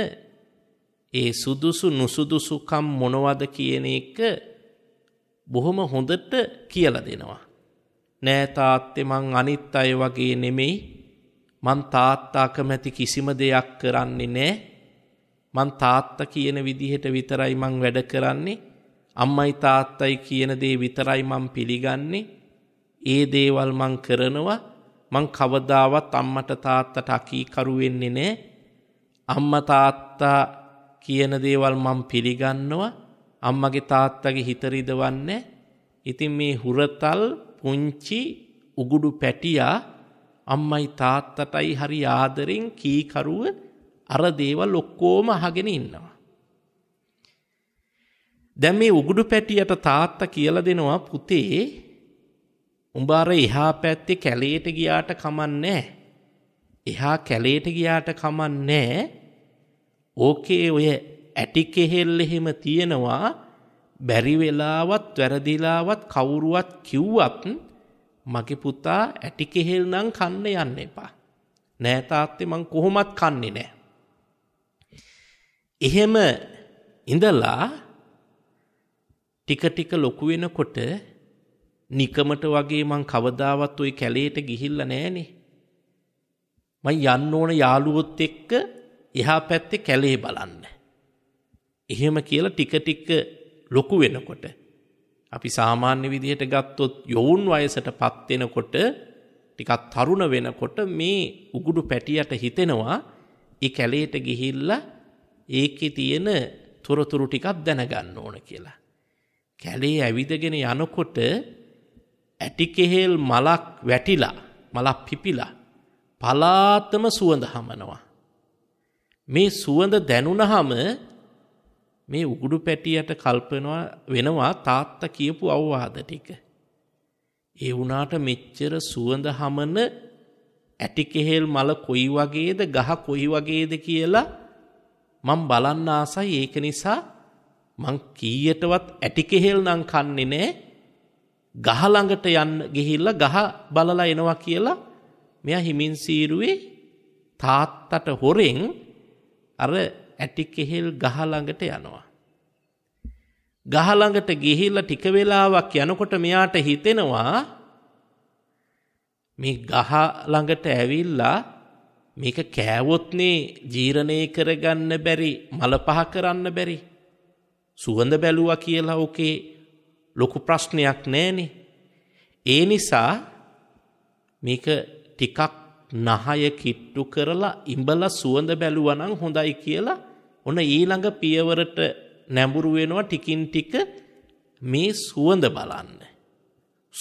ඒ සුදුසු නුසුදුසුකම් මොනවද කියන එක බොහොම හොඳට කියලා දෙනවා. නෑ තාත්තේ මං අනිත් අය වගේ නෙමෙයි. මං තාත්තා කැමැති කිසිම දෙයක් කරන්නේ නෑ. මං තාත්තා කියන විදිහට විතරයි මං වැඩ කරන්නේ. අම්මයි තාත්තයි කියන දේ විතරයි මං පිළිගන්නේ. ඒ දේවල් මං කරනවා. මං කවදාවත් අම්මට තාත්තට අකීකරු වෙන්නේ නෑ. අම්මා තාත්තා කියන දේවල් මම පිළිගන්නවා අම්මගේ තාත්තගේ හිතරිදවන්නේ ඉතින් මේ හුරතල් පුංචි උගුඩු පැටියා අම්මයි තාත්තටයි හරි ආදරෙන් කීකරුව අර දේවල් ඔක්කොම අහගෙන ඉන්නවා. දැන් මේ උගුඩු පැටියට තාත්තා කියලා දෙනවා පුතේ උඹ අර එහා පැත්තේ කැලේට ගියාට කමන්නේ එහා කැලේට ගියාට කමන්නේ ඕකේ ඔය ඇටි කෙහෙල් එහෙම තියෙනවා බැරි වෙලාවත් වැරදිලාවත් කවුරුවත් කිව්වත් මගේ පුතා ඇටි කෙහෙල් නම් කන්න යන්න එපා. නෑ තාත්තේ මං කොහොමත් කන්නේ නෑ. එහෙම ඉඳලා ටික ටික ලොකු වෙනකොට නිකමට වගේ මං කවදාවත් ওই කැලේට ගිහිල්ලා නෑනේ. මං යන්න ඕන යාළුවොත් එක්ක එහා පැත්තේ කැලේ බලන්න. එහෙම කියලා ටික ටික ලොකු වෙනකොට අපි සාමාන්‍ය විදිහට ගත්තොත් යොවුන් වයසටපත් වෙනකොට ටිකක් තරුණ වෙනකොට මේ උගුඩු පැටියට හිතෙනවා ඒ කැලේට ගිහිල්ලා ඒකේ තියෙන තොරතුරු ටිකක් දැනගන්න ඕන කියලා. කැලේ ඇවිදගෙන යනකොට ඇටි කෙහෙල් මලක් වැටිලා මලක් පිපිලා පලාතම සුවඳ හමනවා. මේ සුවඳ දැනුණහම මේ උගුඩු පැටියට කල්පනවා වෙනවා තාත්තා කියපු අවවාද ටික. ඒ වුණාට මෙච්චර සුවඳ හමන ඇටි කෙහෙල් මල කොයි වගේද ගහ කොයි වගේද කියලා මං බලන්න ආසයි ඒක නිසා මං කීයටවත් ඇටි කෙහෙල් නම් කන්නේ නෑ ගහ ළඟට යන්න ගිහිල්ලා ගහ බලලා එනවා කියලා මෙයා හිමින් සීරුවේ තාත්තට හොරෙන් අර ඇටි කෙහෙල් ගහ ළඟට යනවා. ගහ ළඟට ගිහිල්ලා ටික වෙලාවක් යනකොට මෙයාට හිතෙනවා මේ ගහ ළඟට ඇවිල්ලා මේක කෑවොත්නේ ජීර්ණය කරගන්න බැරි මල පහ කරන්න බැරි සුවඳ බැලුවා කියලා ඔකේ ලොකු ප්‍රශ්නයක් නැහනේ ඒ නිසා මේක ටිකක් නහය කිට්ටු කරලා ඉඹලා සුවඳ බැලුවනම් හොඳයි කියලා ඔන්න ඊළඟ පියවරට නැඹුරු වෙනවා ටිකින් ටික මේ සුවඳ බලන්න.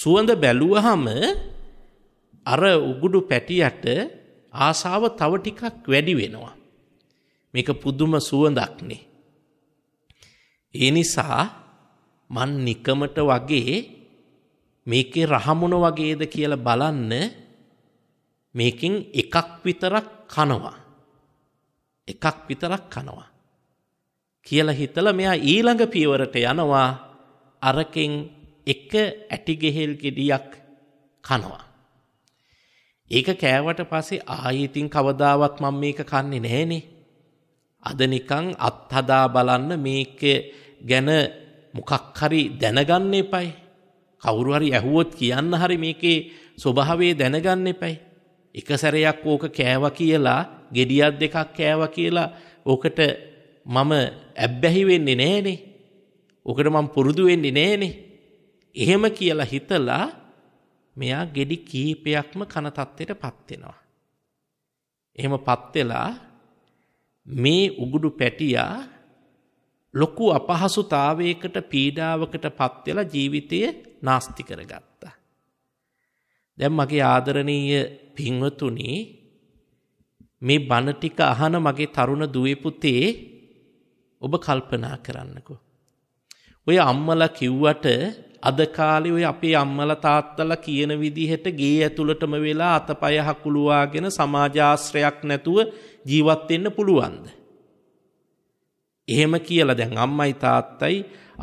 සුවඳ බැලුවහම අර උගුඩු පැටියට ආසාව තව ටිකක් වැඩි වෙනවා. මේක පුදුම සුවඳක්නේ. ඒ නිසා මන් නිකමට වගේ මේකේ රහමුණ වගේද කියලා බලන්න මේකෙන් එකක් විතරක් කනවා. එකක් විතරක් කනවා. කියලා හිතලා මෙයා ඊළඟ පියවරට යනවා අරකින් එක ඇටි ගෙහෙල් ගෙඩියක් කනවා. ඒක කෑවට පස්සේ ආයෙතින් කවදාවත් මම මේක කන්නේ නැහනේ. අද නිකන් අත්හදා බලන්න මේක ගැන මොකක් හරි දැනගන්න එපයි. කවුරු හරි ඇහුවොත් කියන්න හරි මේකේ ස්වභාවය දැනගන්න එපයි. එක සැරයක් ඕක කෑව කියලා gediyak දෙකක් කෑව කියලා ඕකට මම ඇබ්බැහි වෙන්නේ නෑනේ. ඕකට මම පුරුදු වෙන්නේ නෑනේ. එහෙම කියලා හිතලා මෙයා gedi කීපයක්ම කන තත්ත්වයටපත් වෙනවා. එහෙමපත් වෙලා මේ උගුඩු පැටියා ලොකු අපහසුතාවයකට පීඩාවකටපත් වෙලා ජීවිතය නාස්ති කරගත්තා. දැන් මගේ ආදරණීය පින්වතුනි මේ බණ ටික අහන මගේ තරුණ දුවේ පුතේ ඔබ කල්පනා කරන්නකෝ. ඔය අම්මලා කිව්වට අද කාලේ ඔය අපේ අම්මලා තාත්තලා කියන විදිහට ගේ ඇතුළටම වෙලා අතපය හකුලුවාගෙන සමාජාශ්‍රයක් නැතුව ජීවත් වෙන්න පුළුවන්ද? එහෙම කියලා දැන් අම්මයි තාත්තයි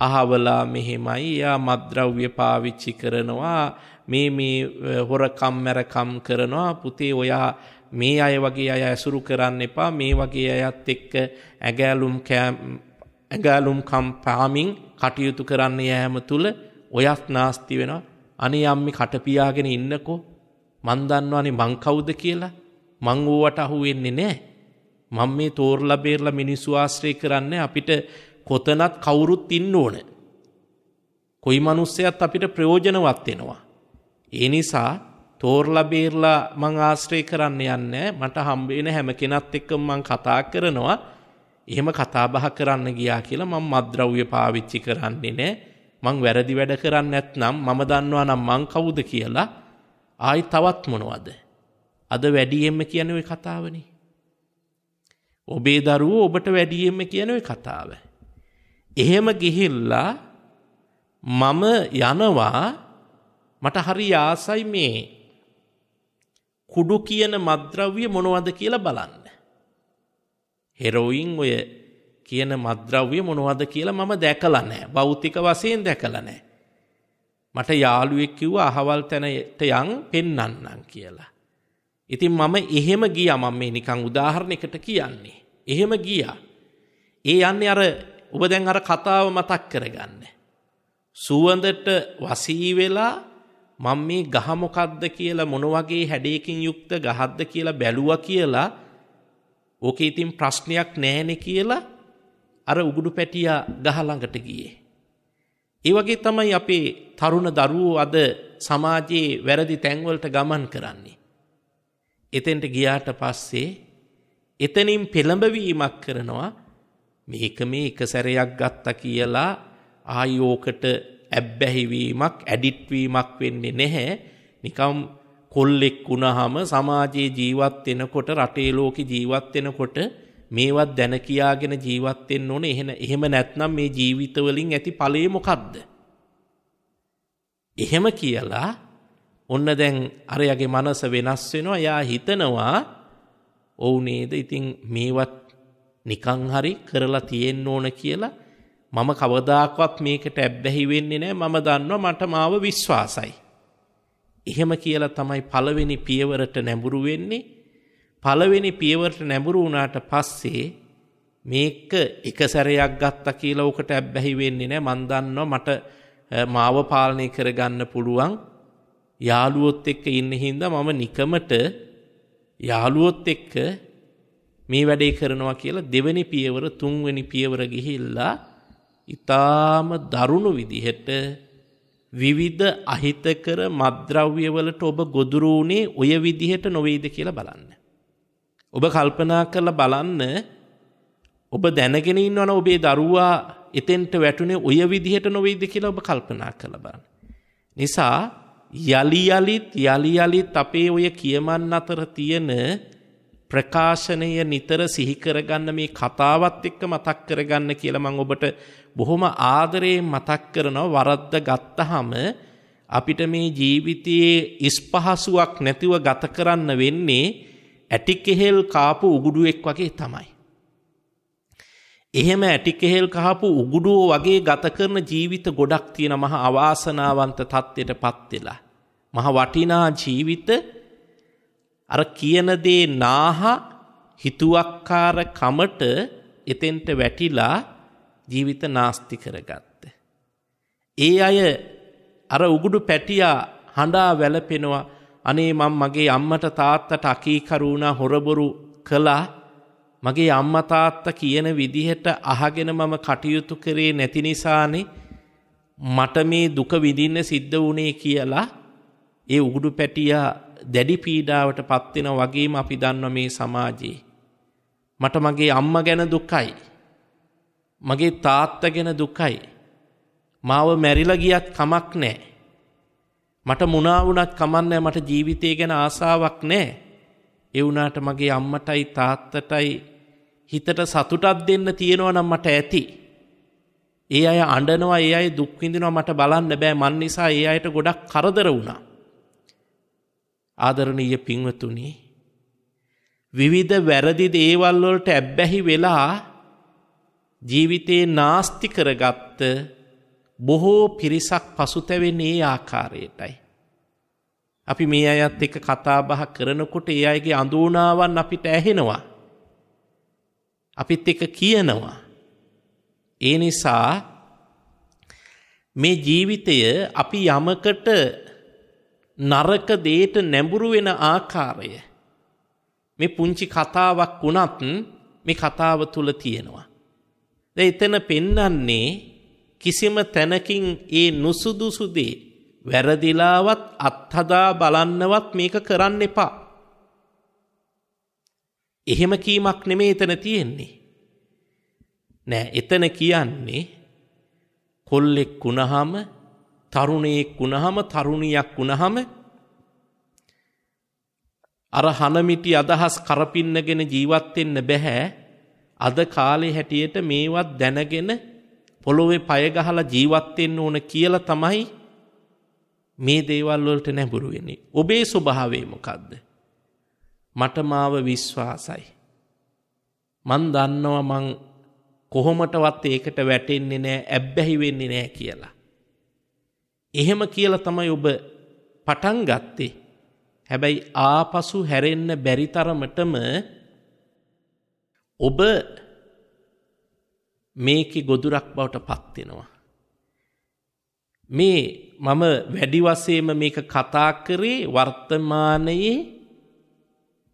අහවලා මෙහෙමයි එයා මද්ද්‍රව්‍ය පාවිච්චි කරනවා මේ මේ හොරකම් මැරකම් කරනවා පුතේ ඔයා මේ අය වගේ අය ඇසුරු කරන්න එපා මේ වගේ අයත් එක්ක ඇගෑලුම් ඇගෑලුම්කම් පාමින් කටයුතු කරන්න යෑම තුළ ඔයත් නාස්ති වෙනවා අනේ අම්මි කටපියාගෙන ඉන්නකෝ මන්දන්නවානේ මංකවුද කියලා මං වූවට අහු වෙන්නේ නෑ මං මේ තෝරලා බේරලා මිනිස්සු ආශ්‍රය කරන්න අපිට කොතනත් කවුරුත් ඉන්න ඕන. කොයි මනුස්සයත් අපිට ප්‍රයෝජනවත් වෙනවා. ඒ නිසා තෝරලා බේරලා මං ආශ්‍රය කරන්න යන්නේ මට හම්බ වෙන හැම කෙනත් එක්කම මං කතා කරනවා. එහෙම කතා බහ කරන්න ගියා කියලා මං මද්ද්‍රව්‍ය පාවිච්චි කරන්නේ නැහැ. මං වැරදි වැඩ කරන්නේ නැත්නම් මම දන්නවා නම් මං කවුද කියලා ආයි තවත් මොනවද? අද වැඩියෙන්ම කියන ওই කතාවනේ. ඔබේ දරුවෝ ඔබට වැඩියෙන්ම කියන ওই කතාව. එහෙම ගිහිල්ලා මම යනවා මට හරි ආසයි මේ කුඩු කියන මද්ද්‍රව්‍ය මොනවද කියලා බලන්න. හෙරෝයින් ඔය කියන මද්ද්‍රව්‍ය මොනවද කියලා මම දැකලා නැහැ. භෞතික වශයෙන් දැකලා නැහැ. මට යාළුවෙක් කිව්වා අහවල් තැනට යන් පෙන්නන්නම් කියලා. ඉතින් මම එහෙම ගියා මම මේ නිකන් උදාහරණයකට කියන්නේ. එහෙම ගියා. ඒ යන්නේ අර ඔබ දැන් අර කතාව මතක් කරගන්න. සුවඳට වසී වෙලා මම මේ ගහ මොකද්ද කියලා මොන වගේ හැඩයකින් යුක්ත ගහක්ද කියලා බැලුවා කියලා ඕකේ ඉතින් ප්‍රශ්නයක් නැහැනේ කියලා අර උගුඩු පැටියා ගහ ළඟට ගියේ. ඒ වගේ තමයි අපේ තරුණ දරුවෝ අද සමාජයේ වැරදි තැන්වලට ගමන් කරන්නේ. එතෙන්ට ගියාට පස්සේ එතනින් පෙළඹවීමක් කරනවා මේක මේ එක සැරයක් ගත්තා කියලා ආයෝකට ඇබ්බැහිවීමක් ඇඩිට් වීමක් වෙන්නේ නැහැ. නිකම් කොල්ලෙක් වුණාම සමාජයේ ජීවත් වෙනකොට රටේ ලෝකෙ ජීවත් වෙනකොට මේවත් දැන කියාගෙන ජීවත් වෙන්න ඕනේ. එහෙම එහෙම නැත්නම් මේ ජීවිත වලින් ඇති ඵලය මොකද්ද? එහෙම කියලා ඔන්න දැන් අරයාගේ මනස වෙනස් වෙනවා. එයා හිතනවා ඔව් නේද? ඉතින් මේවත් නිකන් හරි කරලා තියෙන්න ඕන කියලා මම කවදාකවත් මේකට ඇබ්බැහි වෙන්නේ නැහැ මම දන්නවා මට මාව විශ්වාසයි. එහෙම කියලා තමයි පළවෙනි පියවරට නැඹුරු වෙන්නේ. පළවෙනි පියවරට නැඹුරු වුණාට පස්සේ මේක එක සැරයක් ගත්තා කියලා ඔකට ඇබ්බැහි වෙන්නේ නැහැ මන් දන්නවා මට මාව පාලනය කරගන්න පුළුවන් යාළුවොත් එක්ක ඉන්න හින්දා මම නිකමට යාළුවොත් එක්ක මේ වැඩේ කරනවා කියලා දෙවෙනි පියවර තුන්වෙනි පියවර ගිහිල්ලා ඉතාම දරුණු විදිහට විවිධ අහිතකර මද්‍රව්‍යවලට ඔබ ගොදුරුුණේ ඔය විදිහට නොවේද කියලා බලන්න. ඔබ කල්පනා කරල බලන්න ඔබ දැනගෙන ඉන්නවන ඔබේ දරුවා එතෙන්ට වැටුනේ ඔය විදිහට නොවේද කියලා ඔබ කල්පනා කළ බලන්න. නිසා යළි යළිත් යළි යළිත් අපේ ඔය කියමන් අතර තියෙන ප්‍රකාශනය නිතර සිහිකරගන්න මේ කතාවත් එක්ක මතක් කරගන්න කියලා මං ඔබට බොහොම ආදරයෙන් මතක් කරනවා වරද්ද ගත්තාම අපිට මේ ජීවිතයේ ඉස්පහසුවක් නැතිව ගත කරන්න වෙන්නේ ඇටි කෙහෙල් කාපු උගුඩුවෙක් වගේ තමයි. එහෙම ඇටි කෙහෙල් කහපු උගුඩුව වගේ ගත කරන ජීවිත ගොඩක් තියෙන මහා අවාසනාවන්ත තත්ත්වයටපත් වෙලා. මහා වටිනා ජීවිත අර කියන දේ නාහ හිතුවක්කාර කමට එතෙන්ට වැටිලා ජීවිත නාස්ති කරගත්ත. ඒ අය අර උගුඩු පැටියා හඬා වැලපෙනවා අනේ මං මගේ අම්මට තාත්තට අකීකරුණා හොරබොරු කළා මගේ අම්මතාත්ත කියන විදිහට අහගෙන මම කටයුතු කරේ නැති නිසානේ මට මේ දුක විදින්න සිද්ධ වුණේ කියලා ඒ උගුඩු පැටියා දැඩි පීඩාවට පත්වෙන වගේම අපි දන්න මේ සමාජයේ. මට මගේ අම්ම ගැන දුක්කයි. මගේ තාත්තා ගැන දුකයි. මාව මැරිලා ගියත් කමක් නැහැ. මට මුණා වුණත් කමන්නේ මට ජීවිතය ගැන ආසාවක් නැහැ. ඒ වුණාට මගේ අම්මටයි තාත්තටයි හිතට සතුටක් දෙන්න තියෙනවා නම් මට ඇති. ඒ අය අඬනවා, ඒ අය දුක් විඳිනවා මට බලන්න බෑ. මන් නිසා ඒ අයට ගොඩක් කරදර වුණා. ආදරණීය පින්වතුනි, විවිධ වැරදි දේවල් වලට ඇබ්බැහි වෙලා ජීවිතේ නාස්ති කරගත්ත බොහෝ පිරිසක් පසුතැවෙන ඒ ආකාරයටයි. අපි මේ අයත් එක කතාබහ කරනකොට ඒ අයගේ අඳුනාවන් අපිට ඇහෙනවා. අපිත් එක කියනවා. ඒ නිසා මේ ජීවිතය අපි යමකට නරක දේට නැඹුරු වෙන ආකාරය මේ පුංචි කතාවක් වුණත් මේ කතාව තුල තියෙනවා. දැන් එතන පෙන්වන්නේ කිසිම තැනකින් ඒ නුසුදුසු දේ වැරදිලාවත් අත්හදා බලන්නවත් මේක කරන්න එපා. එහෙම කීමක් නෙමේ එතන තියෙන්නේ. නෑ එතන කියන්නේ කොල්ලෙක් වුණාම තරුණයෙක් වුණාම තරුණියක් වුණාම අර හනමිටි අදහස් කරපින්නගෙන ජීවත් වෙන්න බෑ අද කාලේ හැටියට මේවත් දැනගෙන පොළොවේ පය ගහලා ජීවත් වෙන්න ඕන කියලා තමයි මේ දේවල් වලට නැඹුරු වෙන්නේ. ඔබේ ස්වභාවය මොකද්ද? මට මාව විශ්වාසයි. මන් දන්නවා මං කොහොමටවත් ඒකට වැටෙන්නේ නෑ, ඇබ්බැහි වෙන්නේ නෑ කියලා. එහෙම කියලා තමයි ඔබ පටන් ගත්තේ. හැබැයි ආපසු හැරෙන්න බැරි තරමටම ඔබ මේකෙ ගොදුරක් බවට පත්වෙනවා. මේ මම වැඩිවසේම මේක කතා කරේ වර්තමානයේ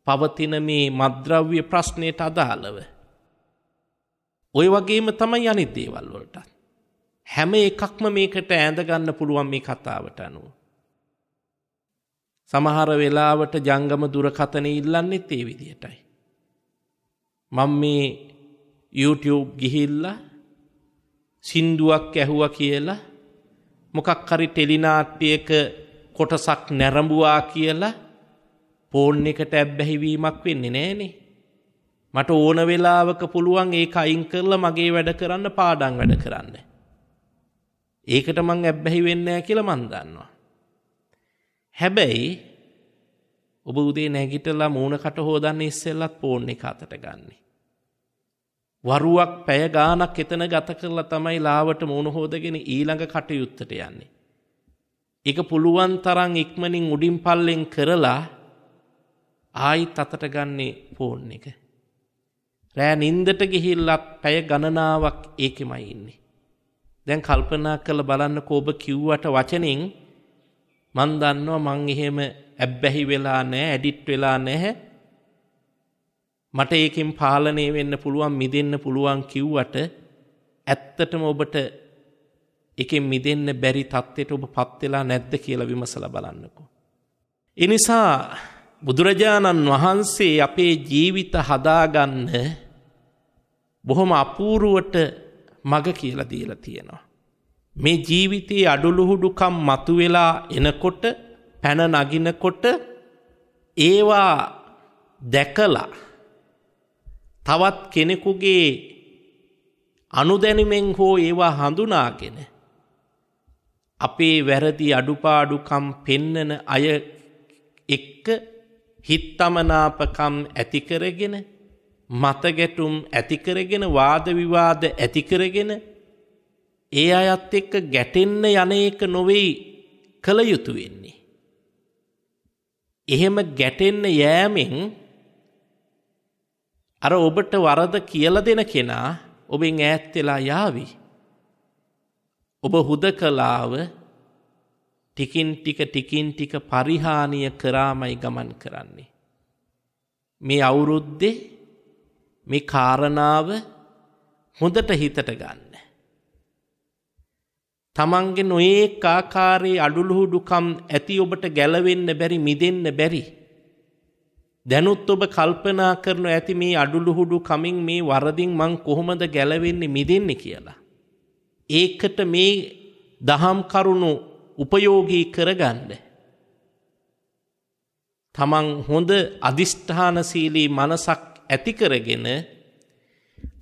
පවතින මේ මද්‍රව්‍ය ප්‍රශ්නයට අදාළව. ඔය වගේම තමයි අනිත් දේවල් වලටත්. හැම එකක්ම මේකට ඇඳගන්න පුළුවන් මේ කතාවට අනුව. සමහර වෙලාවට ජංගම දුරකතන ඉල්ලන්නෙත් ඒ විදිහටයි. මම මේ YouTube ගිහිල්ලා සින්දුවක් ඇහුවා කියලා මොකක් හරි ටෙලිනාට්‍යයක කොටසක් නැරඹුවා කියලා ෆෝන් එකට ඇබ්බැහිවීමක් වෙන්නේ නැහනේ. මට ඕන වෙලාවක පුළුවන් ඒක අයින් කරලා මගේ වැඩ කරන්න පාඩම් වැඩ කරන්න. ඒකට මං ඇබ්බැහි වෙන්නේ නැහැ කියලා මං දන්නවා. හැබැයි ඔබ උදේ නැගිටලා මූණකට හෝදන්න ඉස්සෙල්ලත් ෆෝන් එක අතට ගන්නෙ. වරුවක් පැය ගාණක් එතන ගත කරලා තමයි ලාවට මූණ හොදගෙන ඊළඟ කටයුත්තට යන්නේ. ඒක පුළුවන් තරම් ඉක්මනින් උඩින් පල්ලෙන් කරලා ආයිත් අතට ගන්නේ ෆෝන් එක. රෑ නින්දට ගිහිල්ලත් පැය ගණනාවක් ඒකෙමයි ඉන්නේ. දැන් කල්පනා කරලා බලන්න කෝබ කිව්වට වචනෙන් මන් දන්නවා මං එහෙම ඇබ්බැහි වෙලා නැහැ, ඇඩිට් වෙලා නැහැ. මට ඒකෙන් පාලනය වෙන්න පුළුවන්, මිදෙන්න පුළුවන් කිව්වට ඇත්තටම ඔබට එකෙන් මිදෙන්න බැරි තත්ත්වයට ඔබ පත් වෙලා නැද්ද කියලා විමසලා බලන්නකෝ. ඒ නිසා බුදුරජාණන් වහන්සේ අපේ ජීවිත හදාගන්න බොහොම අපූරුවට මග කියලා දීලා තියෙනවා. මේ ජීවිතයේ අඩුලුහුඩුකම් මතුවෙලා එනකොට පැන නගිනකොට ඒවා දැකලා තවත් කෙනෙකුගේ අනුදැනිමෙන් හෝ ඒවා හඳුනාගෙන අපේ වැරදි අඩුපාඩුකම් පෙන්නන අය එක්ක හිත්තමනාපකම් ඇතිකරගෙන මතගැටුම් ඇතිකරගෙන වාදවිවාද ඇතිකරගෙන ඒ අයත් එක්ක ගැටෙන්න යන එක නොවෙයි කළ යුතු වෙන්නේ. එහෙම ගැටෙන්න යෑමෙන් අර ඔබට වරද කියලා දෙන කෙනා ඔබෙන් ඈත් වෙලා යාවි. ඔබ හුදකලාව ටිකින් ටික ටිකින් ටික පරිහානිය කරාමයි ගමන් කරන්නේ. මේ අවුරුද්දේ මේ කාරණාව හොඳට හිතට ගන්න. තමන්ගේ නොඒක් ආකාරයේ අඩුළුහුඩුකම් ඇති ඔබට ගැලවෙන්න බැරි මිදෙන්න බැරි. දැනුත් ඔබ කල්පනා කරනු ඇති මේ අඩුළුහුඩු කමින් මේ වරදිින් මං කොහොමද ගැලවෙන්නේ මිදෙන්න කියලා. ඒකට මේ දහම් කරුණු උපයෝගී කරගන්න. තමන් හොඳ අධිෂ්ඨානසීලී මනසක් ඇතිකරගෙන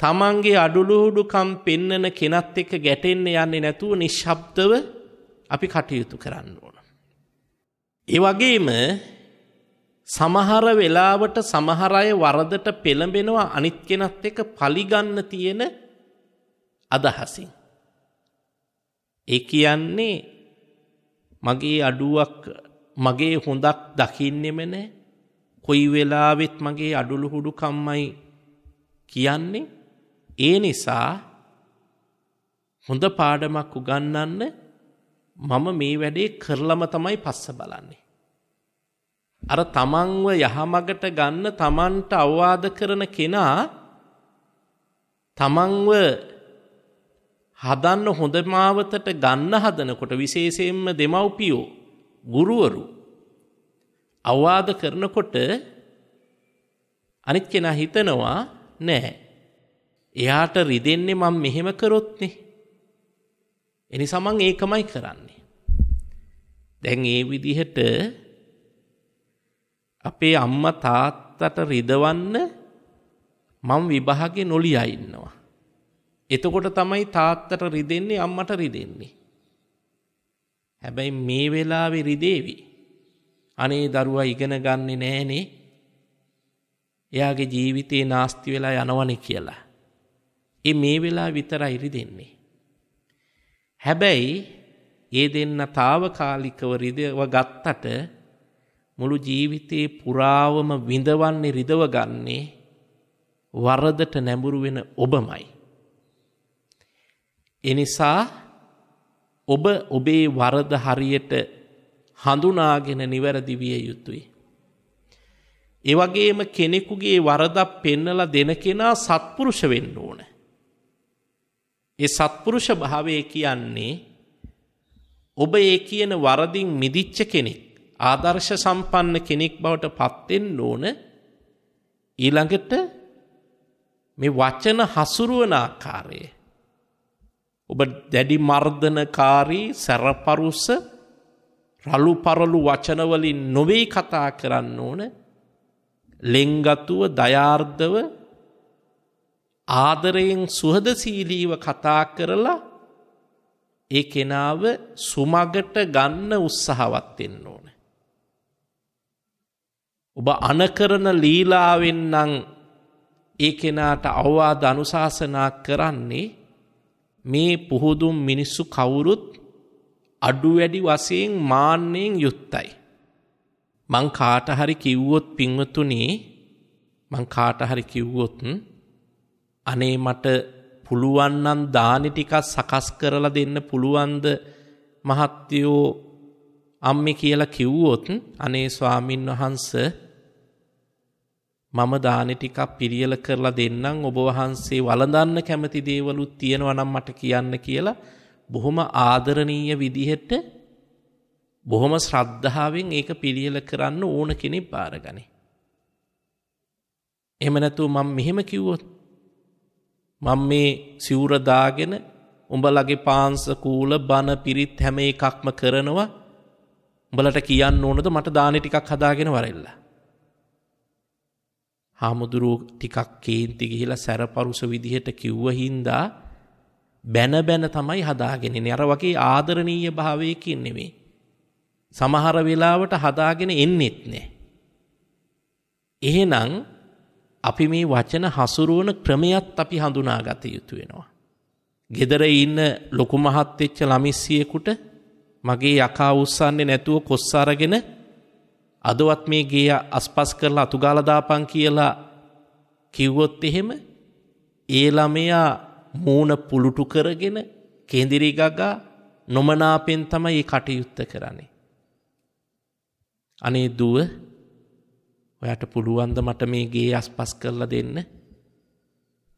තමන්ගේ අඩුලුහුඩුකම් පෙන්නන කෙනත් එක්ක ගැටෙන්න යන්නේ නැතුව නිශ්ශබ්දව අපි කටයුතු කරන්න ඕන. ඒ වගේම සමහර වෙලාවට සමහර අය වරදට පෙළඹෙනවා අනිත් කෙනත් එක්ක පලිගන්න තියෙන අදහසින්. ඒ කියන්නේ මගේ අඩුවක් මගේ හොඳක් දකින්නෙම නෑ කොයි වෙලාවෙත් මගේ අඩුලුහුඩුකම්මයි කියන්නේ ඒ නිසා හොඳ පාඩමක් උගන්වන්න මම මේ වැඩේ කරලම තමයි පස්ස බලන්නේ. අර තමන්ව යහමගට ගන්න තමන්ට අවවාද කරන කෙනා තමන්ව හදන්න හොඳ මාවතට ගන්න හදනකොට විශේෂයෙන්ම දෙමව්පියෝ ගුරුවරු අවවාද කරනකොට අනිත් කෙනා හිතනවා නෑ එයාට රිදෙන්නේ මම මෙහෙම කරොත්නේ. එනිසා මම ඒකමයි කරන්නේ. දැන් ඒ විදිහට අපේ අම්මා තාත්තට රිදවන්න මම විභාගේ නොලියා ඉන්නවා. එතකොට තමයි තාත්තට රිදෙන්නේ අම්මට රිදෙන්නේ. හැබැයි මේ වෙලාවේ රිදේවි. අනේ දරුවා ඉගෙන ගන්නේ නැහනේ. එයාගේ ජීවිතේ නාස්ති වෙලා යනවනේ කියලා. ඒ මේ වෙලාව විතරයි රිදෙන්නේ. හැබැයි ඒ දෙන්න తాවකාලිකව රිදව ගත්තට මුළු ජීවිතේ පුරාවම විඳවන්නේ රිදව ගන්නේ වරදට නැඹුරු වෙන ඔබමයි. එනිසා ඔබ ඔබේ වරද හරියට හඳුනාගෙන නිවැරදි විය යුතුයි. ඒ වගේම කෙනෙකුගේ වරදක් පෙන්නලා දෙන කෙනා සත්පුරුෂ වෙන්න ඕන. ඒ සත්පුරුෂ භාවය කියන්නේ ඔබ ඒ කියන වරදින් මිදිච්ච කෙනෙක් ආදර්ශ සම්පන්න කෙනෙක් බවට පත්වෙන්න ඕන ඊළඟට මේ වචන හසුරුවන ආකාරය ඔබ දැඩි මර්ධනකාරී සැරපරුස රළු පරළු වචනවලින් නොවේ කතා කරන්න ඕන ලෙංගතුව දයාර්ධව ආදරයෙන් සුහදශීලීව කතා කරලා ඒ කෙනාව සුමගට ගන්න උත්සාහවත් වෙන්න ඕන. ඔබ අනකරන ලීලාවෙන් නම් ඒ කෙනාට අවවාද අනුශාසනා කරන්නේ මේ පුහුදුම් මිනිස්සු කවුරුත් අඩු වැඩි වශයෙන් මාන්නෙන් යුක්තයි. මං කාට හරි කිව්වොත් පින්වතුනි මං කාට හරි කිව්වොත් අනේ මට පුළුවන් නම් දානි ටිකක් සකස් කරලා දෙන්න පුළුවන්ද මහත්යෝ අම්මේ කියලා කිව්වොත් අනේ ස්වාමින් වහන්ස මම දානි ටිකක් පිළියෙල කරලා දෙන්නම් ඔබ වහන්සේ වළඳන්න කැමති දේවලුත් තියෙනවා නම් මට කියන්න කියලා බොහොම ආදරණීය විදිහට බොහොම ශ්‍රද්ධාවෙන් ඒක පිළියෙල කරන්න ඕන කෙනෙක් බාරගනි. එහෙම නැතුව මම මෙහෙම කිව්වොත් මං මේ සිවුරදාගෙන උඹලගේ පාන්සකූල බණ පිරිත් හැම එකක්ම කරනවා උඹලට කියන්න ඕනද මට දානෙ ටිකක් හදාගෙන වරෙල්ල. හාමුදුරුව ටිකක් කේන්ති ගිහිලා සැරපරුස විදිහට කිව්ව හින්දා බැන බැන තමයි හදාගෙනෙන අර වගේ ආදරණීය භාවයකින් නෙමේ. සමහර වෙලාවට හදාගෙන එන්නෙත් නෑ. එහෙනම් අපි මේ වචන හසුරුවන ක්‍රමයත් අපි හඳුනාගත යුතු වෙනවා. ගෙදර ඉන්න ලොකු මහත් වෙච්ච ළමිස්සියෙකුට මගේ යකා උස්සන්නේ නැතුව කොස් අරගෙන අදවත් මේ ගේ අස්පස් කරලා අතුගාලා දාපන් කියලා කිව්වොත් එහෙම ඒ ළමයා මූණ පුලුටු කරගෙන කේන්දිරි ගගා නොමනාපෙන් තමයි මේ කටයුත්ත කරන්නේ. අනේ දුව ඔයාට පුළුවන්ද මට මේ ගේ අස්පස් කරලා දෙන්න?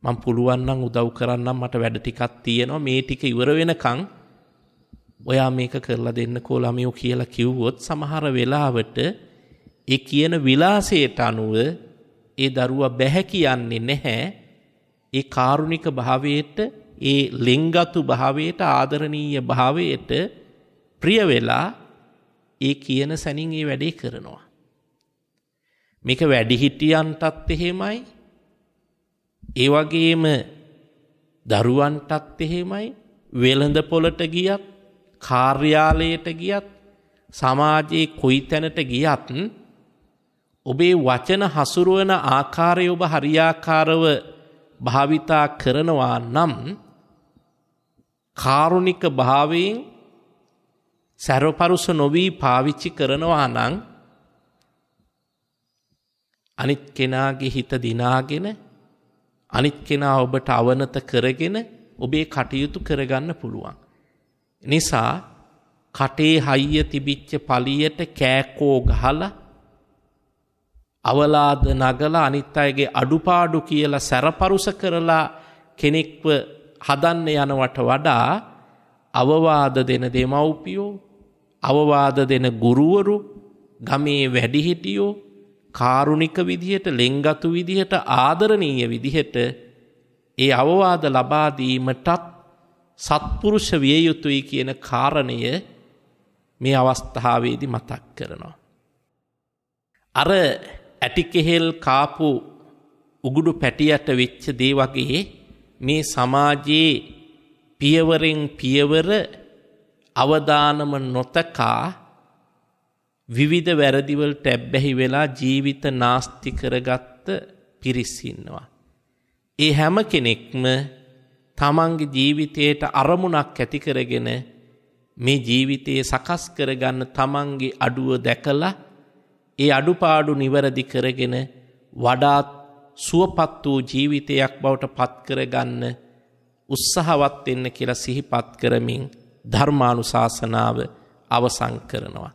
මම පුළුවන් නම් උදව් කරන්නම් මට වැඩ ටිකක් තියෙනවා මේ ටික ඉවර වෙනකන් ඔයා මේක කරලා දෙන්නකෝ ළමයෝ කියලා කිව්වොත් සමහර වෙලාවට ඒ කියන විලාසයට අනුව ඒ දරුවා බැහැ කියන්නේ නැහැ ඒ කාරුණික භාවයට ඒ ලෙන්ගතු භාවයට ආදරණීය භාවයට ප්‍රිය වෙලා ඒ කියන සැනින් ඒ වැඩේ කරනවා මේක වැඩිහිටියන්ටත් එහෙමයි ඒ වගේම දරුවන්ටත් එහෙමයි වෙළඳ පොළට ගියත් කාර්යාලයට ගියත් සමාජයේ කොයි තැනට ගියත් ඔබේ වචන හසුරුවන ආකාරය ඔබ හරියාකාරව භාවිතා කරනවා නම් කාරුණික භාවයෙන් සැරපරුස නොවී පාවිච්චි කරනවා නම් අනිත් කෙනාගේ හිත දිනාගෙන අනිත් කෙනා ඔබට අවනත කරගෙන ඔබේ කටයුතු කරගන්න පුළුවන්. නිසා කටේ හයිය තිබිච්ච පලියට කෑකෝ ගහලා අවලාද නගල අනිත් අයගේ අඩුපාඩු කියලා සැරපරුස කරලා කෙනෙක්ව හදන්න යනවට වඩා අවවාද දෙන දෙමව්පියෝ අවවාද දෙන ගුරුවරු ගමේ වැඩිහිටියෝ කාරුණික විදිහට ලෙංගතු විදිහට ආදරණීය විදිහට ඒ අවවාද ලබාදීමටත් සත්පුරුෂ විය යුතුයි කියන කාරණය මේ අවස්ථාවේදි මතක් කරනවා. අර ඇටිකෙහෙල් කාපු උගුඩු පැටියට වෙච්ච දේ වගේ මේ සමාජයේ පියවරෙන් පියවර අවදානම නොතකා විවිධ වැරදිවල් ටැබ්බැහි වෙලා ජීවිත නාස්ති කරගත්ත පිරිස්සින්නවා. ඒ හැම කෙනෙක්ම තමන්ගේ ජීවිතයට අරමුණක් ඇතිකරගෙන මේ ජීවිතයේ සකස් කරගන්න තමන්ගේ අඩුව දැකලා ඒ අඩුපාඩු නිවැරදි කරගෙන වඩාත් සුවපත් වූ ජීවිතයක් බවට පත්කරගන්න උත්සහවත් වෙන්න කියලා සිහිපත් කරමින් ධර්මානුශාසනාව අවසන් කරනවා.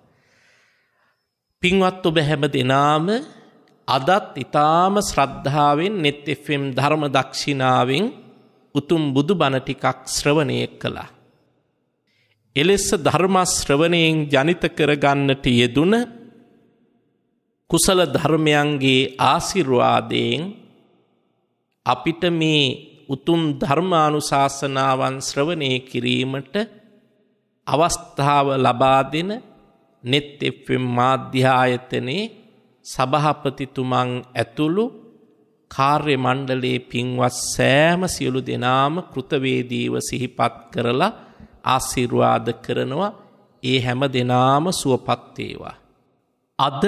පින්වත් ඔබ හැම දෙනාම අදත් ඊටාම ශ්‍රද්ධාවෙන් net fm ධර්ම දක්ෂිනාවෙන් උතුම් බුදු බණ ටිකක් ශ්‍රවණය කළා. එලෙස ධර්ම ශ්‍රවණයෙන් ජනිත කරගන්නට යෙදුන කුසල ධර්මයන්ගේ ආශිර්වාදයෙන් අපිට මේ උතුම් ධර්මානුශාසනාවන් ශ්‍රවණය කිරීමට අවස්ථාව ලබා දෙන නෙත් එම් මාධ්‍යායතනයේ සභහපතිතුමන් ඇතුළු කාර්ය මණ්ඩලයේ පින්වත් සෑම සියලු දෙනාම කෘතවේදීව සිහිපත් කරලා ආශිර්වාද කරනවා ඒ හැම දෙනාම සුවපත්තේවා. අද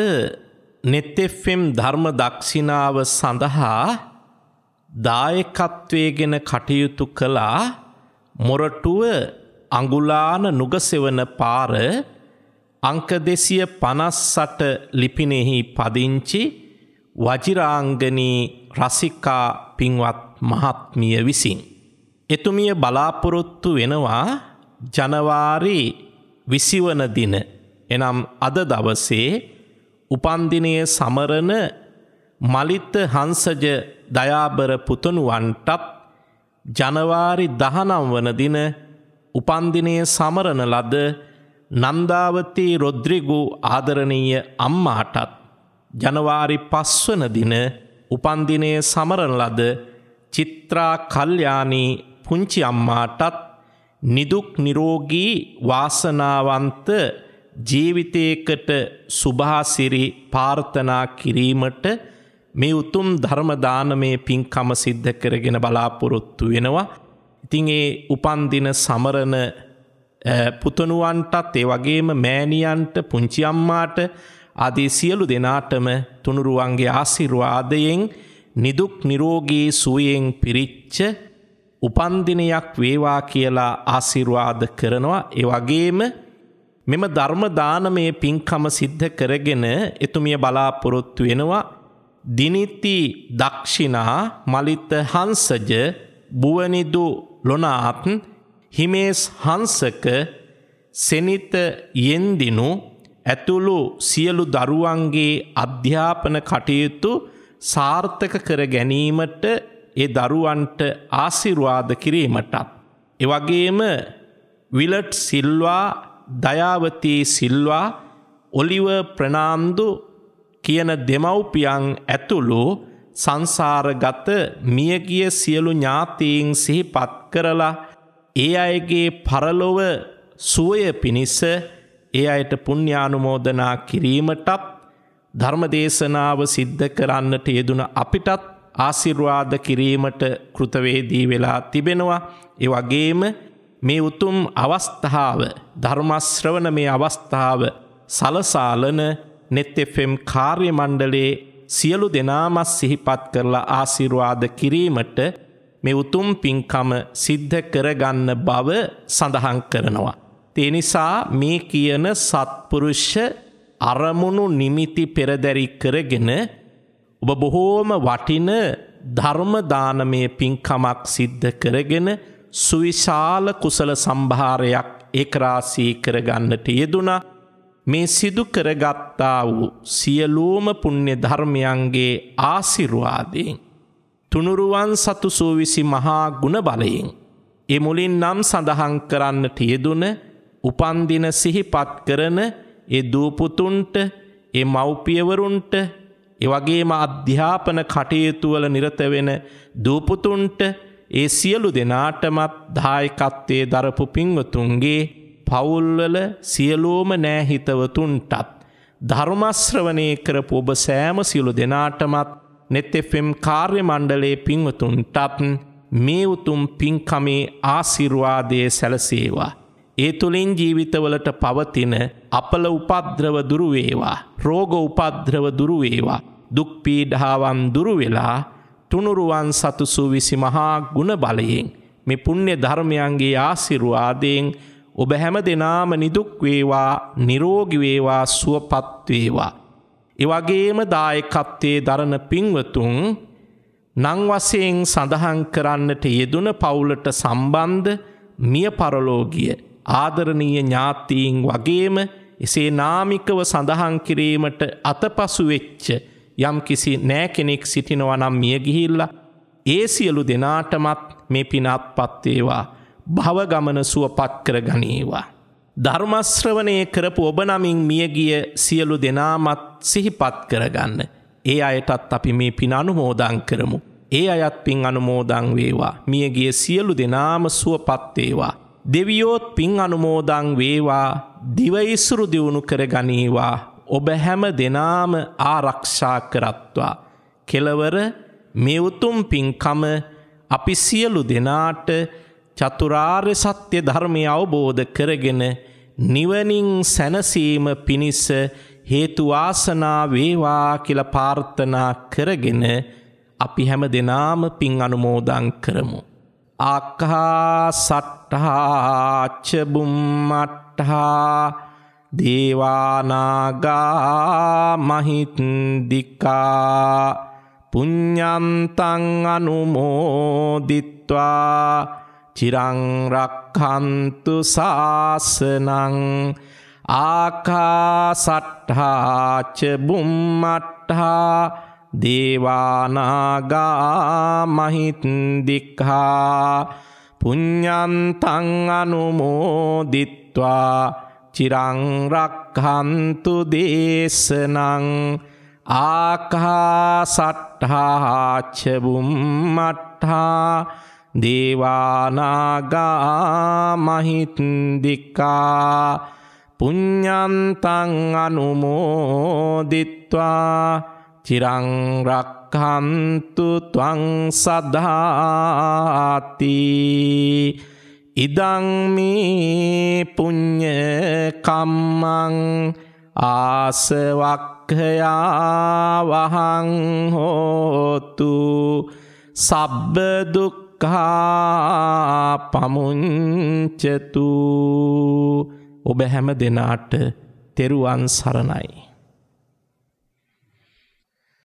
නෙත්තෙෆම් ධර්ම දක්ෂිනාව සඳහා දායකත්වය ගෙන කටයුතු කළා මොරටුව අඟුලාන නුගසෙවන පාර අංක දෙසිය පනස්සට ලිපිනෙහි පදිංචි වජිරාංගනී රසිකා පින්වත් මහත්මිය විසින්. එතුමිය බලාපොරොත්තු වෙනවා ජනවාරි විසිවන දින එනම් අද දවසේ උපන්දිනය සමරණ මලිත්ත හන්සජ දයාබර පුතනුවන්ටත් ජනවාරි දහනම් වන දින උපන්දිනය සමරණ ලද නන්දාවතී රොද්‍රිගු ආදරණීය අම්මාටත් ජනවාරි පස්වන දින උපන්දිනයේ සමරන ලද චිත්‍රා කල්යාණී පුංචි අම්මාටත් නිදුක් නිරෝගී වාසනාවන්ත ජීවිතයකට සුභාසිරි පාර්ථනා කිරීමට මේ උතුම් ධර්මදානමය පින්කම සිද්ධ කරගෙන බලාපොරොත්තු වෙනවා. ඉතින් ඒ උපන්දින සමරණ පුතනුවන්ටත් ඒ වගේම මෑණියන්ට පුංචි අම්මාට ආදී සියලු දෙනාටම තුනුරුවන්ගේ ආශිර්වාදයෙන් නිදුක් නිරෝගී සුවයෙන් පිරිච්ච උපන්දිනයක් වේවා කියලා ආශිර්වාද කරනවා ඒ වගේම මෙම ධර්ම දානමය පින්කම සිද්ධ කරගෙන එතුමිය බලාපොරොත්තු වෙනවා දිනිති දක්ෂිනා මලිත හංසජ බුවනිදු ලොනාත් හිමේස් හංසක සෙනිත යෙන්දිනු ඇතුළු සියලු දරුවන්ගේ අධ්‍යාපන කටයුතු සාර්ථක කර ගැනීමට ඒ දරුවන්ට ආසිරවාද කිරීමටත්. එවගේම විලට් සිල්වා දයාවතී සිල්වා ඔලිව ප්‍රනාන්දු කියන දෙමව්පියන් ඇතුළු සංසාරගත මියගිය සියලු ඥාතීන් සිහිපත් කරලා ඒ අයගේ පරලොව සුවය පිණිස ඒ අයට පුණ්‍යානුමෝදනා කිරීමටත් ධර්මදේශනාව සිද්ධ කරන්නට යෙදුන අපිටත් ආශිර්වාද කිරීමට කෘතවේදී වෙලා තිබෙනවා ඒ වගේම මේ උතුම් අවස්ථාව ධර්මශ්‍රවණ මේ අවස්ථාව සලසාලන නෙත්Fම් කාර්ය මණ්ඩලයේ සියලු දෙනාමත් සිහිපත් කරලා ආශිර්වාද කිරීමට මේ උතුම් පින්කම සිද්ධ කරගන්න බව සඳහන් කරනවා. තිනිසා මේ කියන සත්පුරුෂ අරමුණු නිමිති පෙරදැරි කරගෙන ඔබ බොහෝම වටින ධර්මදානමය පින්කමක් සිද්ධ කරගෙන සුවිශාල කුසල සම්භාරයක් ඒකරාසී කරගන්නට යෙදුනා මේ සිදු කරගත්තා වූ සියලූම පුුණ්‍ය ධර්මයන්ගේ ආසිරුවාදයෙන්. තුනුරුවන් සතු සූවිසි මහා ගුණබලයෙන්. එමුලින් නම් සඳහන් කරන්න තියදුන උපන්දින සිහිපත් කරන ඒ දූපුතුන්ට ඒ මව්පියවරුන්ට එවගේම අධ්‍යාපන කටයුතුවල නිරතවෙන දූපුතුන්ට ඒ සියලු දෙනාටමත් දායකත්වයේ දරපු පිංවතුන්ගේ පවුල්වල සියලෝම නෑහිතවතුන්ටත්. ධර්මශ්‍රවනය කරපු ඔබ සෑම සියලු දෙනාටමත් නෙතෙෆෙම් කාර්ය මණ්ඩලේ පින්වතුන්ටත් මේ උතුම් පින්කමේ ආසිරුවාදය සැලසේවා. ඒ තුළින් ජීවිතවලට පවතින අපල උපද්‍රව දුරුවේවා. රෝග උපද්‍රව දුරුවේවා. දුක්පීඩාවන් දුරුවෙලා තුනුරුවන් සතු සූවිසි මහා ගුණ බලයෙන්. මෙ පුුණ්‍ය ධර්මයන්ගේ ආසිරුවාදයෙන් ඔබ හැම දෙනාම නිදුක්වේවා නිරෝගිවේවා සුවපත්වේවා. එවගේම දායකත්වයේ දරණ පින්වතුන් නං වසයෙන් සඳහන් කරන්නට යෙදුන පවුලට සම්බන්ධ මිය පරලෝගිය ආදරණීය ඥාතීන් වගේම එසේ නාමිකව සඳහන් කිරීමට අතපසු වෙච්ච යම් කිසි නෑ කෙනෙක් සිටිනවා නම් මිය ගිහිල්ලා ඒ සියලු දෙනාටමත් මේ පිනත්පත් වේවා භව ගමන සුවපත් කර ගනීවා ධර්මශ්‍රවනය කරපු ඔබ නමින් මියගිය සියලු දෙනාමත් සිහිපත් කරගන්න. ඒ අයටත් අපි මේ පින අනුමෝදං කරමු. ඒ අයත් පින් අනුමෝදං වේවා. මියගිය සියලු දෙනාම සුවපත්වේවා. දෙවියෝත් පින් අනුමෝදං වේවා දිවයිසුරු දියුණු කරගනීවා. ඔබ හැම දෙනාම ආරක්ෂා කරත්වා. කෙලවර මෙවුතුම් පින්කම අපි සියලු දෙනාට චතුරාර්ය සත්‍ය ධර්මය අවබෝධ කරගෙන නිවනින් සැනසීම පිණිස හේතු වාසනා වේවා කියලා ප්‍රාර්ථනා කරගෙන අපි හැම දිනාම පින් අනුමෝදන් කරමු. ආක්ඛා සට්ඨා ච බුම්මට්ඨා දේවානාගා මහින්దికා පුඤ්ඤන්තං අනුමෝදිත්වා චිරංරක්හන්තු සාසනං ආකාසට්ඨාච බුම්මට්ඨා දේවානාගා මහිත්දික්හා පුඤ්ඤන්තං අනුමෝදිත්වා චිරංරක්හන්තු දේශනං ආකාසට්ඨාච බුම්මට්ඨා දේවානාගා මහිත්දිිකා පුඤ්ඥන්තං අනුමෝදිත්වා චිරංරක්හන්තු තුවං සදාති ඉදංමී පුඤ්ඥකම්මං ආසවක්හයා වහංහෝතු සබ්බදුක් දුක්කා පමුංචතු ඔබ හැම දෙනාට තෙරුවන් සරණයි.